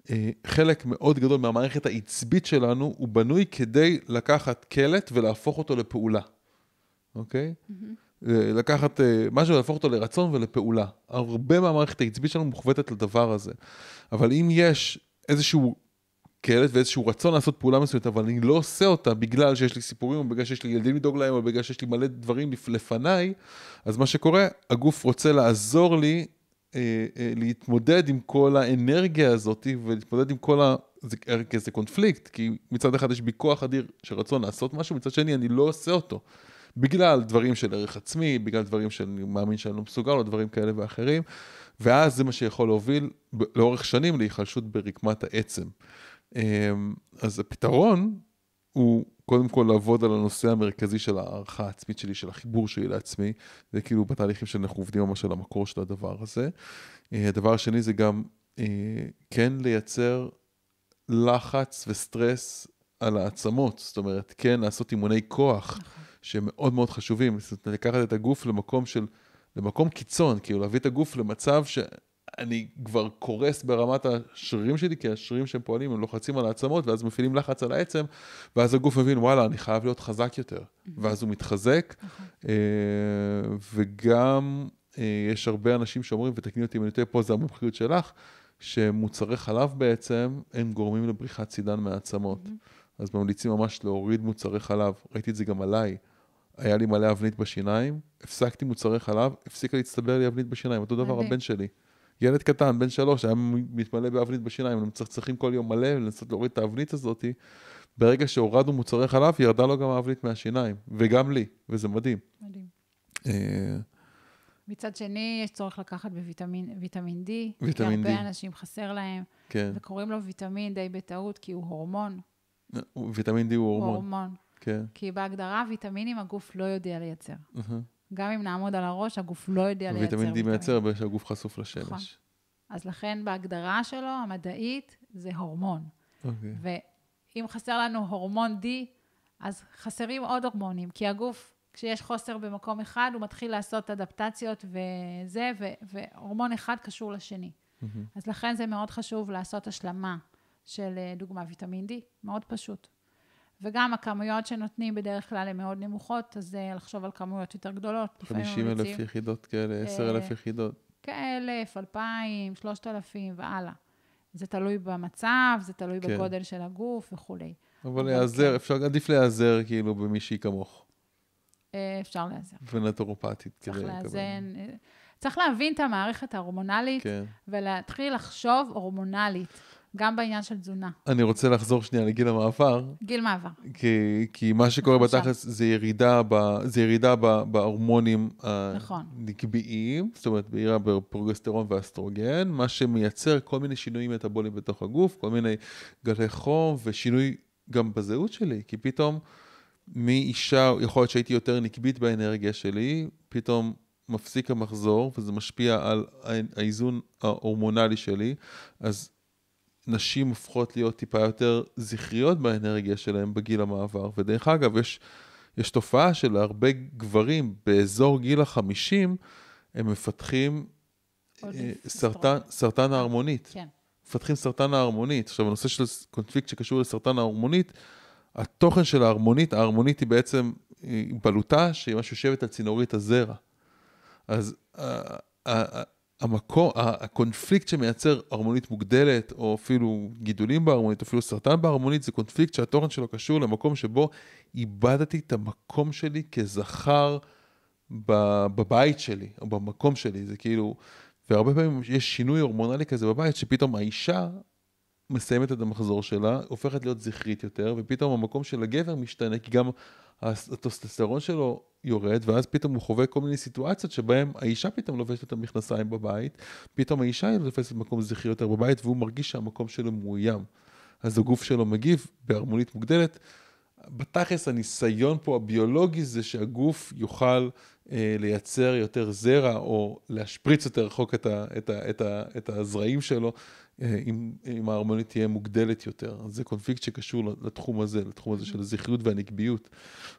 אה, חלק מאוד גדול מהמערכת העצבית שלנו הוא בנוי כדי לקחת קלט ולהפוך אותו לפעולה, אוקיי? Mm-hmm. לקחת אה, משהו ולהפוך אותו לרצון ולפעולה. הרבה מהמערכת העצבית שלנו מוכוותת לדבר הזה. אבל אם יש איזשהו כאלת ואיזשהו רצון לעשות פעולה מסוימת, אבל אני לא עושה אותה בגלל שיש לי סיפורים, או בגלל שיש לי ילדים לדאוג להם, או בגלל שיש לי מלא דברים לפניי, אז מה שקורה, הגוף רוצה לעזור לי אה, אה, להתמודד עם כל האנרגיה הזאת, ולהתמודד עם כל ה... זה, אה, זה קונפליקט, כי מצד אחד יש בי כוח אדיר של רצון לעשות משהו, מצד שני אני לא עושה אותו. בגלל דברים של ערך עצמי, בגלל דברים שאני מאמין שאני לא מסוגל, או דברים כאלה ואחרים, ואז זה מה שיכול להוביל לאורך שנים להיחלשות ברקמת העצם. אמ, אז הפתרון הוא קודם כל לעבוד על הנושא המרכזי של ההערכה העצמית שלי, של החיבור שלי לעצמי. זה כאילו בתהליכים שאנחנו עובדים ממש על המקור של הדבר הזה. אה, הדבר השני זה גם אה, כן לייצר לחץ וסטרס על העצמות. זאת אומרת, כן לעשות אימוני כוח, נכון. שהם מאוד מאוד חשובים. זאת אומרת, לקחת את הגוף למקום של... למקום קיצון, כאילו להביא את הגוף למצב ש... אני כבר קורס ברמת השרירים שלי, כי השרירים שהם פועלים, הם לוחצים על העצמות, ואז מפעילים לחץ על העצם, ואז הגוף מבין, וואלה, אני חייב להיות חזק יותר. ואז הוא מתחזק, נכון. אה, וגם אה, יש הרבה אנשים שאומרים, ותקני אותי אם אני טועה, פה זה המומחיות שלך, שמוצרי חלב בעצם, הם גורמים לבריחת סידן מהעצמות. אז ממליצים ממש להוריד מוצרי חלב. ראיתי את זה גם עליי. היה לי מלא אבנית בשיניים, הפסקתי מוצרי חלב, הפסיקה להצטבר לי אבנית בשיניים, אותו דבר הבן שלי. ילד קטן, בן שלוש, היה מתמלא באבנית בשיניים, אנחנו מצחצחים כל יום מלא לנסות להוריד את האבנית הזאת. ברגע שהורדנו מוצרי חלב, ירדה לו גם האבנית מהשיניים, וגם לי, וזה מדהים. מדהים. אה, מצד שני, יש צורך לקחת בוויטמין ויטמין D, ויטמין כי הרבה אנשים חסר להם, כן. וקוראים לו ויטמין די בטעות, כי הוא הורמון. אה, ויטמין D הוא הורמון. הוא הורמון. כן. כי בהגדרה, ויטמינים הגוף לא יודע לייצר. Uh-huh. גם אם נעמוד על הראש, הגוף לא יודע לייצר ויטמין. ויטמין די מייצר בגלל שהגוף חשוף לשמש. נכון. אז לכן בהגדרה שלו, המדעית, זה הורמון. אוקיי. ואם חסר לנו הורמון D, אז חסרים עוד הורמונים, כי הגוף, כשיש חוסר במקום אחד, הוא מתחיל לעשות אדפטציות וזה, ו- והורמון אחד קשור לשני. אז לכן זה מאוד חשוב לעשות השלמה של, אה, דוגמה, ויטמין D, מאוד פשוט. וגם הכמויות שנותנים בדרך כלל הן מאוד נמוכות, אז אה, לחשוב על כמויות יותר גדולות. 50 אלף יחידות כאלה, 10 אה, אלף יחידות. כאלף, אלפיים, שלושת אלפים והלאה. זה תלוי במצב, זה תלוי כן. בגודל של הגוף וכולי. אבל להיעזר, כן. אפשר, עדיף להיעזר כאילו במישהי כמוך. אה, אפשר להיעזר. ונטורופטית כדי לקבל. צריך צריך להבין את המערכת ההורמונלית, כן. ולהתחיל לחשוב הורמונלית. גם בעניין של תזונה. אני רוצה לחזור שנייה לגיל המעבר. גיל מעבר. כי, כי מה שקורה בתכלס זה ירידה, ב, זה ירידה ב, בהורמונים נכון. הנקביים, זאת אומרת, בעירה בפרוגסטרון ואסטרוגן, מה שמייצר כל מיני שינויים מטאבוליים בתוך הגוף, כל מיני גלי חום ושינוי גם בזהות שלי, כי פתאום מאישה, יכול להיות שהייתי יותר נקבית באנרגיה שלי, פתאום מפסיק המחזור, וזה משפיע על האיזון ההורמונלי שלי, אז נשים הופכות להיות טיפה יותר זכריות באנרגיה שלהן בגיל המעבר. ודרך אגב, יש, יש תופעה של הרבה גברים באזור גיל החמישים, הם מפתחים אה, סרטן, סרטן כן. ההרמונית. כן. מפתחים סרטן ההרמונית. עכשיו, הנושא של קונפליקט שקשור לסרטן ההרמונית, התוכן של ההרמונית, ההרמונית היא בעצם בלוטה, שהיא ממש יושבת על צינורית הזרע. אז אה, אה, המקור, הקונפליקט שמייצר הרמונית מוגדלת, או אפילו גידולים בהרמונית, אפילו סרטן בהרמונית, זה קונפליקט שהתוכן שלו קשור למקום שבו איבדתי את המקום שלי כזכר בבית שלי, או במקום שלי. זה כאילו, והרבה פעמים יש שינוי הורמונלי כזה בבית, שפתאום האישה מסיימת את המחזור שלה, הופכת להיות זכרית יותר, ופתאום המקום של הגבר משתנה, כי גם הטוסטסטרון שלו יורד, ואז פתאום הוא חווה כל מיני סיטואציות שבהן האישה פתאום לובשת את המכנסיים בבית, פתאום האישה היא תופסת מקום זכרי יותר בבית, והוא מרגיש שהמקום שלו מאוים. אז הגוף שלו מגיב בהרמונית מוגדלת. בתכלס הניסיון פה הביולוגי זה שהגוף יוכל אה, לייצר יותר זרע או להשפריץ יותר רחוק את, ה, את, ה, את, ה, את הזרעים שלו אה, אם, אם ההרמונית תהיה מוגדלת יותר. אז זה קונפליקט שקשור לתחום הזה, לתחום הזה של הזכריות והנקביות.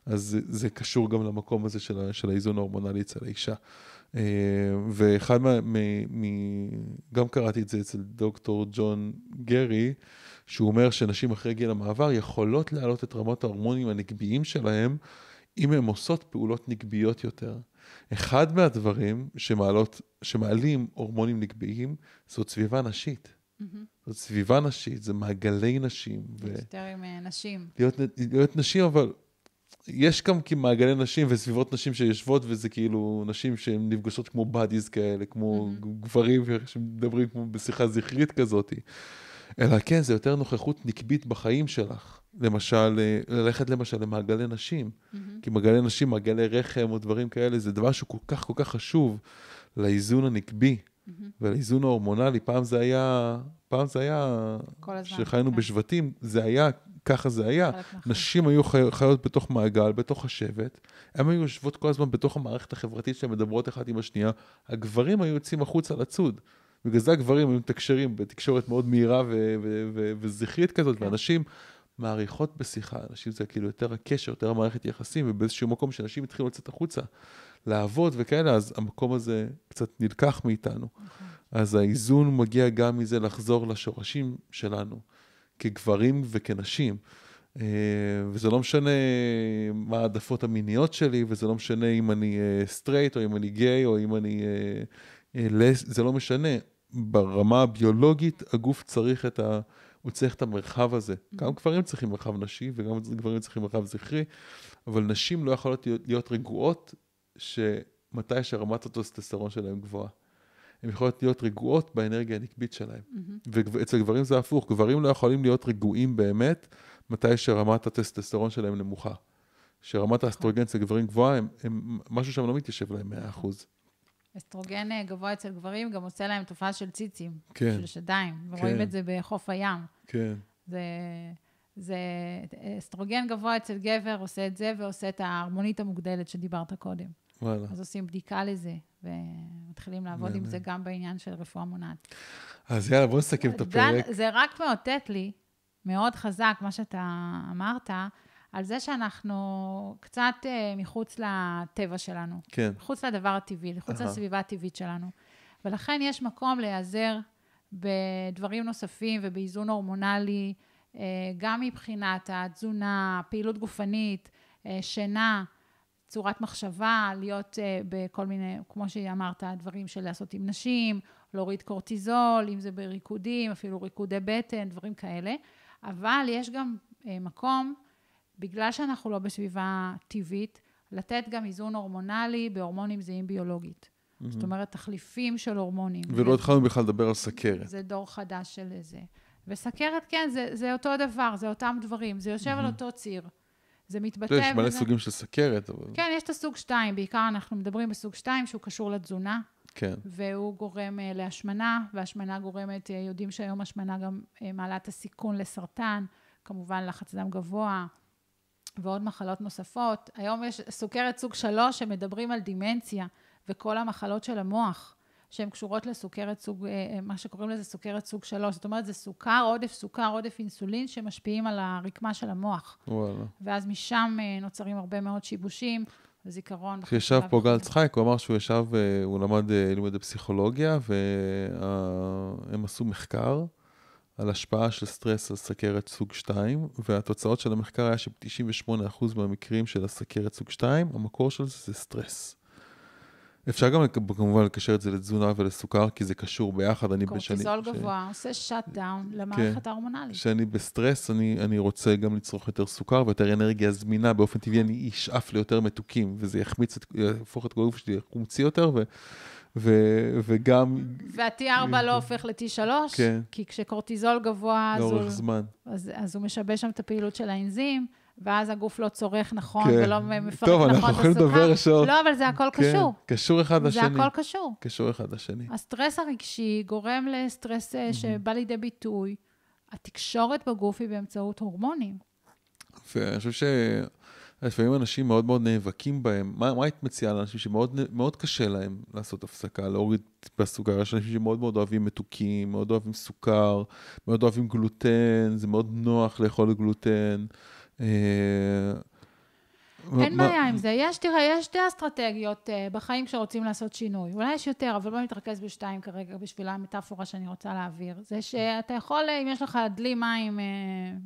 אז זה, זה קשור גם למקום הזה של, של האיזון ההורמונלי אצל האישה. אה, ואחד מה... מ, מ, גם קראתי את זה אצל דוקטור ג'ון גרי, שהוא אומר שנשים אחרי גיל המעבר יכולות להעלות את רמות ההורמונים הנקביים שלהם, אם הן עושות פעולות נקביות יותר. אחד מהדברים שמעלות, שמעלים הורמונים נקביים זאת סביבה נשית. Mm-hmm. זאת סביבה נשית, זה מעגלי נשים. ו... יותר עם אה, נשים. להיות להיות נשים, אבל יש גם מעגלי נשים וסביבות נשים שיושבות, וזה כאילו נשים שהן נפגשות כמו בדיז כאלה, כמו mm-hmm. גברים שמדברים כמו בשיחה זכרית כזאת. אלא כן, זה יותר נוכחות נקבית בחיים שלך. למשל, אה, ללכת למשל למעגלי נשים. Mm-hmm. כי מעגלי נשים, מעגלי רחם או דברים כאלה, זה דבר שהוא כל כך כל כך חשוב לאיזון הנקבי Mm-hmm. ולאיזון ההורמונלי, פעם זה היה, פעם זה היה, כל הזמן, שחיינו כן. בשבטים, זה היה, ככה זה היה. נשים היו חיות בתוך מעגל, בתוך השבט, הן היו יושבות כל הזמן בתוך המערכת החברתית שהן מדברות אחת עם השנייה, הגברים היו יוצאים החוצה לצוד. בגלל זה הגברים היו מתקשרים בתקשורת מאוד מהירה ו- ו- ו- וזכרית כזאת, כן. ואנשים מעריכות בשיחה, אנשים זה כאילו יותר הקשר, יותר המערכת יחסים, ובאיזשהו מקום שאנשים התחילו לצאת החוצה. לעבוד וכאלה, אז המקום הזה קצת נלקח מאיתנו. נכון. אז האיזון מגיע גם מזה לחזור לשורשים שלנו, כגברים וכנשים. אה, וזה לא משנה מה העדפות המיניות שלי, וזה לא משנה אם אני סטרייט, אה, או אם אני גיי, או אם אני אה, זה לא משנה. ברמה הביולוגית, הגוף צריך את ה... הוא צריך את המרחב הזה. Mm-hmm. גם גברים צריכים מרחב נשי, וגם גברים צריכים מרחב זכרי, אבל נשים לא יכולות להיות רגועות שמתי שרמת הטוסטסטרון שלהם גבוהה. הן יכולות להיות רגועות באנרגיה הנקבית שלהם. Mm-hmm. ואצל גברים זה הפוך, גברים לא יכולים להיות רגועים באמת מתי שרמת הטסטסטרון שלהם נמוכה. שרמת האסטרוגן אצל גברים גבוהה, הם, הם, משהו שם לא מתיישב להם 100%. אסטרוגן אה, גבוה אצל גברים גם עושה להם תופעה של ציצים, כן. של שדיים, ורואים כן. את זה בחוף הים. כן. זה, זה אסטרוגן גבוה אצל גבר עושה את זה ועושה את ההרמונית המוגדלת שדיברת קודם. וואלה. אז עושים בדיקה לזה, ומתחילים לעבוד עם זה גם בעניין של רפואה מונעת. אז יאללה, בוא נסכם את הפרק. דן, זה רק מאותת לי, מאוד חזק, מה שאתה אמרת, על זה שאנחנו קצת אה, מחוץ לטבע שלנו. כן. מחוץ לדבר הטבעי, מחוץ לסביבה הטבעית שלנו. ולכן יש מקום להיעזר בדברים נוספים ובאיזון הורמונלי, אה, גם מבחינת התזונה, פעילות גופנית, אה, שינה. צורת מחשבה, להיות uh, בכל מיני, כמו שאמרת, דברים של לעשות עם נשים, להוריד קורטיזול, אם זה בריקודים, אפילו ריקודי בטן, דברים כאלה. אבל יש גם uh, מקום, בגלל שאנחנו לא בסביבה טבעית, לתת גם איזון הורמונלי בהורמונים זהים ביולוגית. Mm-hmm. זאת אומרת, תחליפים של הורמונים. ולא התחלנו בכלל לדבר על סכרת. זה דור חדש של זה. וסכרת, כן, זה, זה אותו דבר, זה אותם דברים. זה יושב mm-hmm. על אותו ציר. זה מתבטא... יש מלא וזה... סוגים של סכרת, אבל... כן, יש את הסוג 2, בעיקר אנחנו מדברים בסוג 2 שהוא קשור לתזונה. כן. והוא גורם uh, להשמנה, והשמנה גורמת, uh, יודעים שהיום השמנה גם uh, מעלה את הסיכון לסרטן, כמובן לחץ דם גבוה, ועוד מחלות נוספות. היום יש סוכרת סוג 3 שמדברים על דימנציה וכל המחלות של המוח. שהן קשורות לסוכרת סוג, אה, אה, מה שקוראים לזה סוכרת סוג 3. זאת אומרת, זה סוכר, עודף סוכר, עודף אינסולין, שמשפיעים על הרקמה של המוח. וואלה. ואז משם אה, נוצרים הרבה מאוד שיבושים. וזיכרון. כשישב פה גל צחייק, הוא אמר שהוא ישב, הוא למד לימוד פסיכולוגיה, והם עשו מחקר על השפעה של סטרס על סכרת סוג 2, והתוצאות של המחקר היה שב-98% מהמקרים של הסכרת סוג 2, המקור של זה זה סטרס. אפשר גם כמובן לקשר את זה לתזונה ולסוכר, כי זה קשור ביחד. אני בשנים... קורטיזול גבוה, עושה שאט דאון למערכת כן. ההורמונלית. כשאני בסטרס, אני, אני רוצה גם לצרוך יותר סוכר ויותר אנרגיה זמינה. באופן טבעי אני אשאף ליותר מתוקים, וזה יחמיץ, את, יהפוך את הגוף שלי לחומצי יותר, ו, ו, וגם... וה-T4 לא הופך ל-T3, כן. כי כשקורטיזול גבוה, לאורך זמן. אז, אז הוא משבש שם את הפעילות של האנזים. ואז הגוף לא צורך נכון, כן. ולא מפרק טוב, נכון את הסוכר. טוב, אנחנו יכולים לדבר שעות. לא, אבל זה הכל כן, קשור. קשור אחד לשני. זה הכל קשור. קשור אחד לשני. הסטרס הרגשי גורם לסטרס mm-hmm. שבא לידי ביטוי. התקשורת בגוף היא באמצעות הורמונים. ואני חושב ש... לפעמים אנשים מאוד מאוד נאבקים בהם. מה, מה היית מציעה לאנשים שמאוד קשה להם לעשות הפסקה, להוריד בסוכר? יש אנשים שמאוד מאוד אוהבים מתוקים, מאוד אוהבים סוכר, מאוד אוהבים גלוטן, זה מאוד נוח לאכול גלוטן. אה, אין בעיה עם זה. יש, תראה, יש שתי אסטרטגיות אה, בחיים כשרוצים לעשות שינוי. אולי יש יותר, אבל בוא נתרכז בשתיים כרגע, בשביל המטאפורה שאני רוצה להעביר. זה שאתה יכול, אה, אם יש לך דלי מים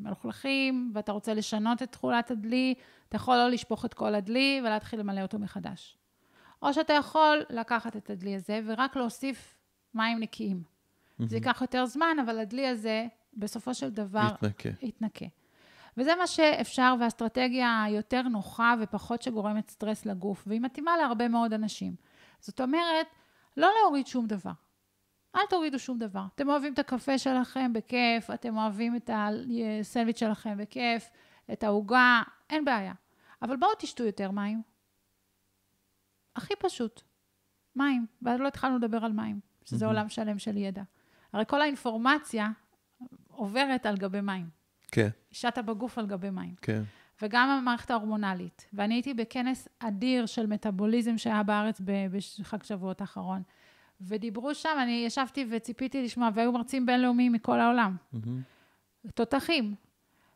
מלוכלכים, ואתה רוצה לשנות את תכולת הדלי, אתה יכול לא לשפוך את כל הדלי ולהתחיל למלא אותו מחדש. או שאתה יכול לקחת את הדלי הזה ורק להוסיף מים נקיים. זה ייקח יותר זמן, אבל הדלי הזה, בסופו של דבר... יתנקה. יתנקה. וזה מה שאפשר, והאסטרטגיה היותר נוחה ופחות שגורמת סטרס לגוף, והיא מתאימה להרבה מאוד אנשים. זאת אומרת, לא להוריד שום דבר. אל תורידו שום דבר. אתם אוהבים את הקפה שלכם בכיף, אתם אוהבים את הסנדוויץ' שלכם בכיף, את העוגה, אין בעיה. אבל בואו תשתו יותר מים. הכי פשוט. מים. ואז לא התחלנו לדבר על מים, שזה mm-hmm. עולם שלם של ידע. הרי כל האינפורמציה עוברת על גבי מים. כן. שטה בגוף על גבי מים. כן. וגם המערכת ההורמונלית. ואני הייתי בכנס אדיר של מטאבוליזם שהיה בארץ בחג שבועות האחרון. ודיברו שם, אני ישבתי וציפיתי לשמוע, והיו מרצים בינלאומיים מכל העולם. Mm-hmm. תותחים.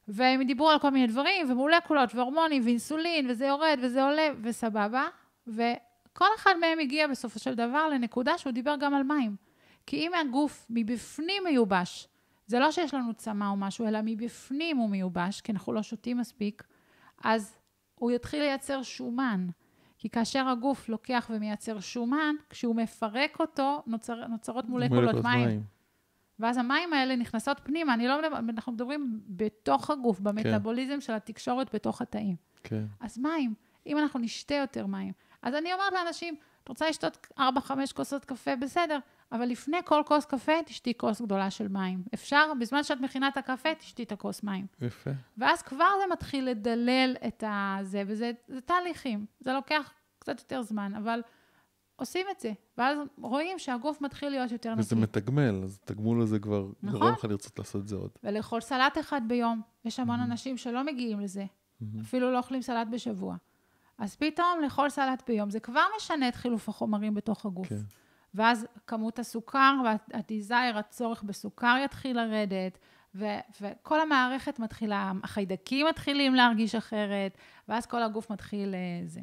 והם דיברו על כל מיני דברים, ומולקולות, והורמונים, ואינסולין, וזה יורד, וזה עולה, וסבבה. וכל אחד מהם הגיע בסופו של דבר לנקודה שהוא דיבר גם על מים. כי אם הגוף מבפנים מיובש, זה לא שיש לנו צמא או משהו, אלא מבפנים הוא מיובש, כי אנחנו לא שותים מספיק, אז הוא יתחיל לייצר שומן. כי כאשר הגוף לוקח ומייצר שומן, כשהוא מפרק אותו, נוצר, נוצרות מולקולות מים. מים. ואז המים האלה נכנסות פנימה, אני לא מדבר, אנחנו מדברים בתוך הגוף, כן. במטאבוליזם כן. של התקשורת בתוך התאים. כן. אז מים, אם אנחנו נשתה יותר מים. אז אני אומרת לאנשים, את רוצה לשתות 4-5 כוסות קפה? בסדר. אבל לפני כל כוס קפה, תשתי כוס גדולה של מים. אפשר, בזמן שאת מכינה את הקפה, תשתי את הכוס מים. יפה. ואז כבר זה מתחיל לדלל את הזה, וזה זה תהליכים. זה לוקח קצת יותר זמן, אבל עושים את זה. ואז רואים שהגוף מתחיל להיות יותר נקי. וזה מתגמל, אז התגמול הזה כבר נכון. גורם לך לרצות לעשות את זה עוד. ולאכול סלט אחד ביום. יש המון mm-hmm. אנשים שלא מגיעים לזה. Mm-hmm. אפילו לא אוכלים סלט בשבוע. אז פתאום לאכול סלט ביום, זה כבר משנה את חילוף החומרים בתוך הגוף. כן. ואז כמות הסוכר והדיזייר, הצורך בסוכר יתחיל לרדת, ו- וכל המערכת מתחילה, החיידקים מתחילים להרגיש אחרת, ואז כל הגוף מתחיל אה, זה.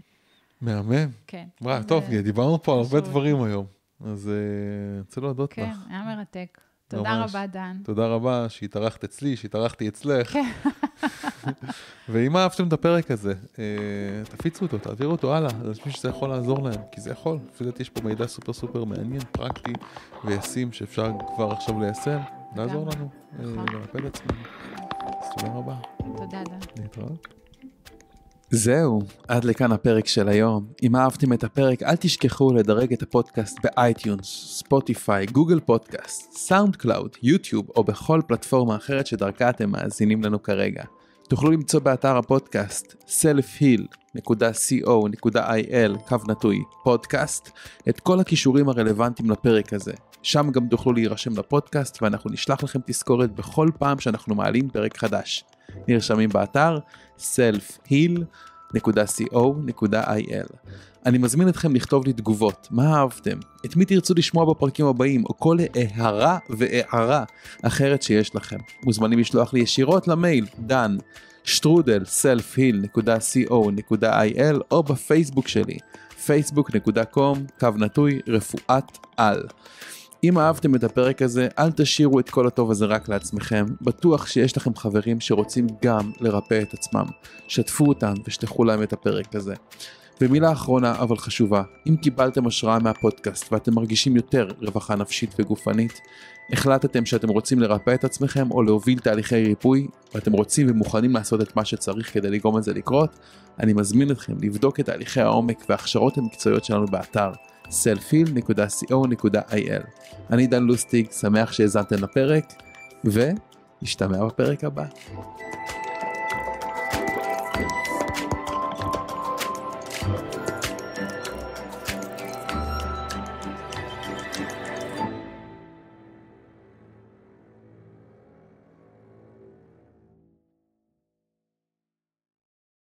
מהמם. כן. וואי, טוב, זה... אה, דיברנו פה על הרבה דברים היום, אז אני אה, רוצה להודות כן, לך. כן, היה מרתק. תודה ממש. רבה, דן. תודה רבה שהתארחת אצלי, שהתארחתי אצלך. כן. (laughs) ואם אהבתם את הפרק הזה, אה, תפיצו אותו, תעבירו אותו הלאה, לאנשים שזה יכול לעזור להם, כי זה יכול. לפי דעתי יש פה מידע סופר סופר מעניין, פרקטי וישים שאפשר כבר עכשיו ליישם, לעזור לנו, אה, נכון. לרפד עצמנו. אז תודה רבה. תודה, דן. להתראות. זהו, עד לכאן הפרק של היום. אם אהבתם את הפרק, אל תשכחו לדרג את הפודקאסט באייטיונס, ספוטיפיי, גוגל פודקאסט, סאונד קלאוד, יוטיוב או בכל פלטפורמה אחרת שדרכה אתם מאזינים לנו כרגע. תוכלו למצוא באתר הפודקאסט selfheal.co.il פודקאסט את כל הכישורים הרלוונטיים לפרק הזה, שם גם תוכלו להירשם לפודקאסט ואנחנו נשלח לכם תזכורת בכל פעם שאנחנו מעלים פרק חדש. נרשמים באתר selfheal.co.il. אני מזמין אתכם לכתוב לי תגובות, מה אהבתם? את מי תרצו לשמוע בפרקים הבאים, או כל הערה והערה אחרת שיש לכם. מוזמנים לשלוח לי ישירות למייל דן שטרודל selfheal.co.il או בפייסבוק שלי facebook.com קו נטוי רפואת על. אם אהבתם את הפרק הזה, אל תשאירו את כל הטוב הזה רק לעצמכם. בטוח שיש לכם חברים שרוצים גם לרפא את עצמם. שתפו אותם ושתחו להם את הפרק הזה. ומילה אחרונה אבל חשובה, אם קיבלתם השראה מהפודקאסט ואתם מרגישים יותר רווחה נפשית וגופנית, החלטתם שאתם רוצים לרפא את עצמכם או להוביל תהליכי ריפוי, ואתם רוצים ומוכנים לעשות את מה שצריך כדי לגרום לזה לקרות, אני מזמין אתכם לבדוק את תהליכי העומק וההכשרות המקצועיות שלנו באתר www.selfil.co.il. אני דן לוסטיג, שמח שהאזנתם לפרק, ונשתמע בפרק הבא.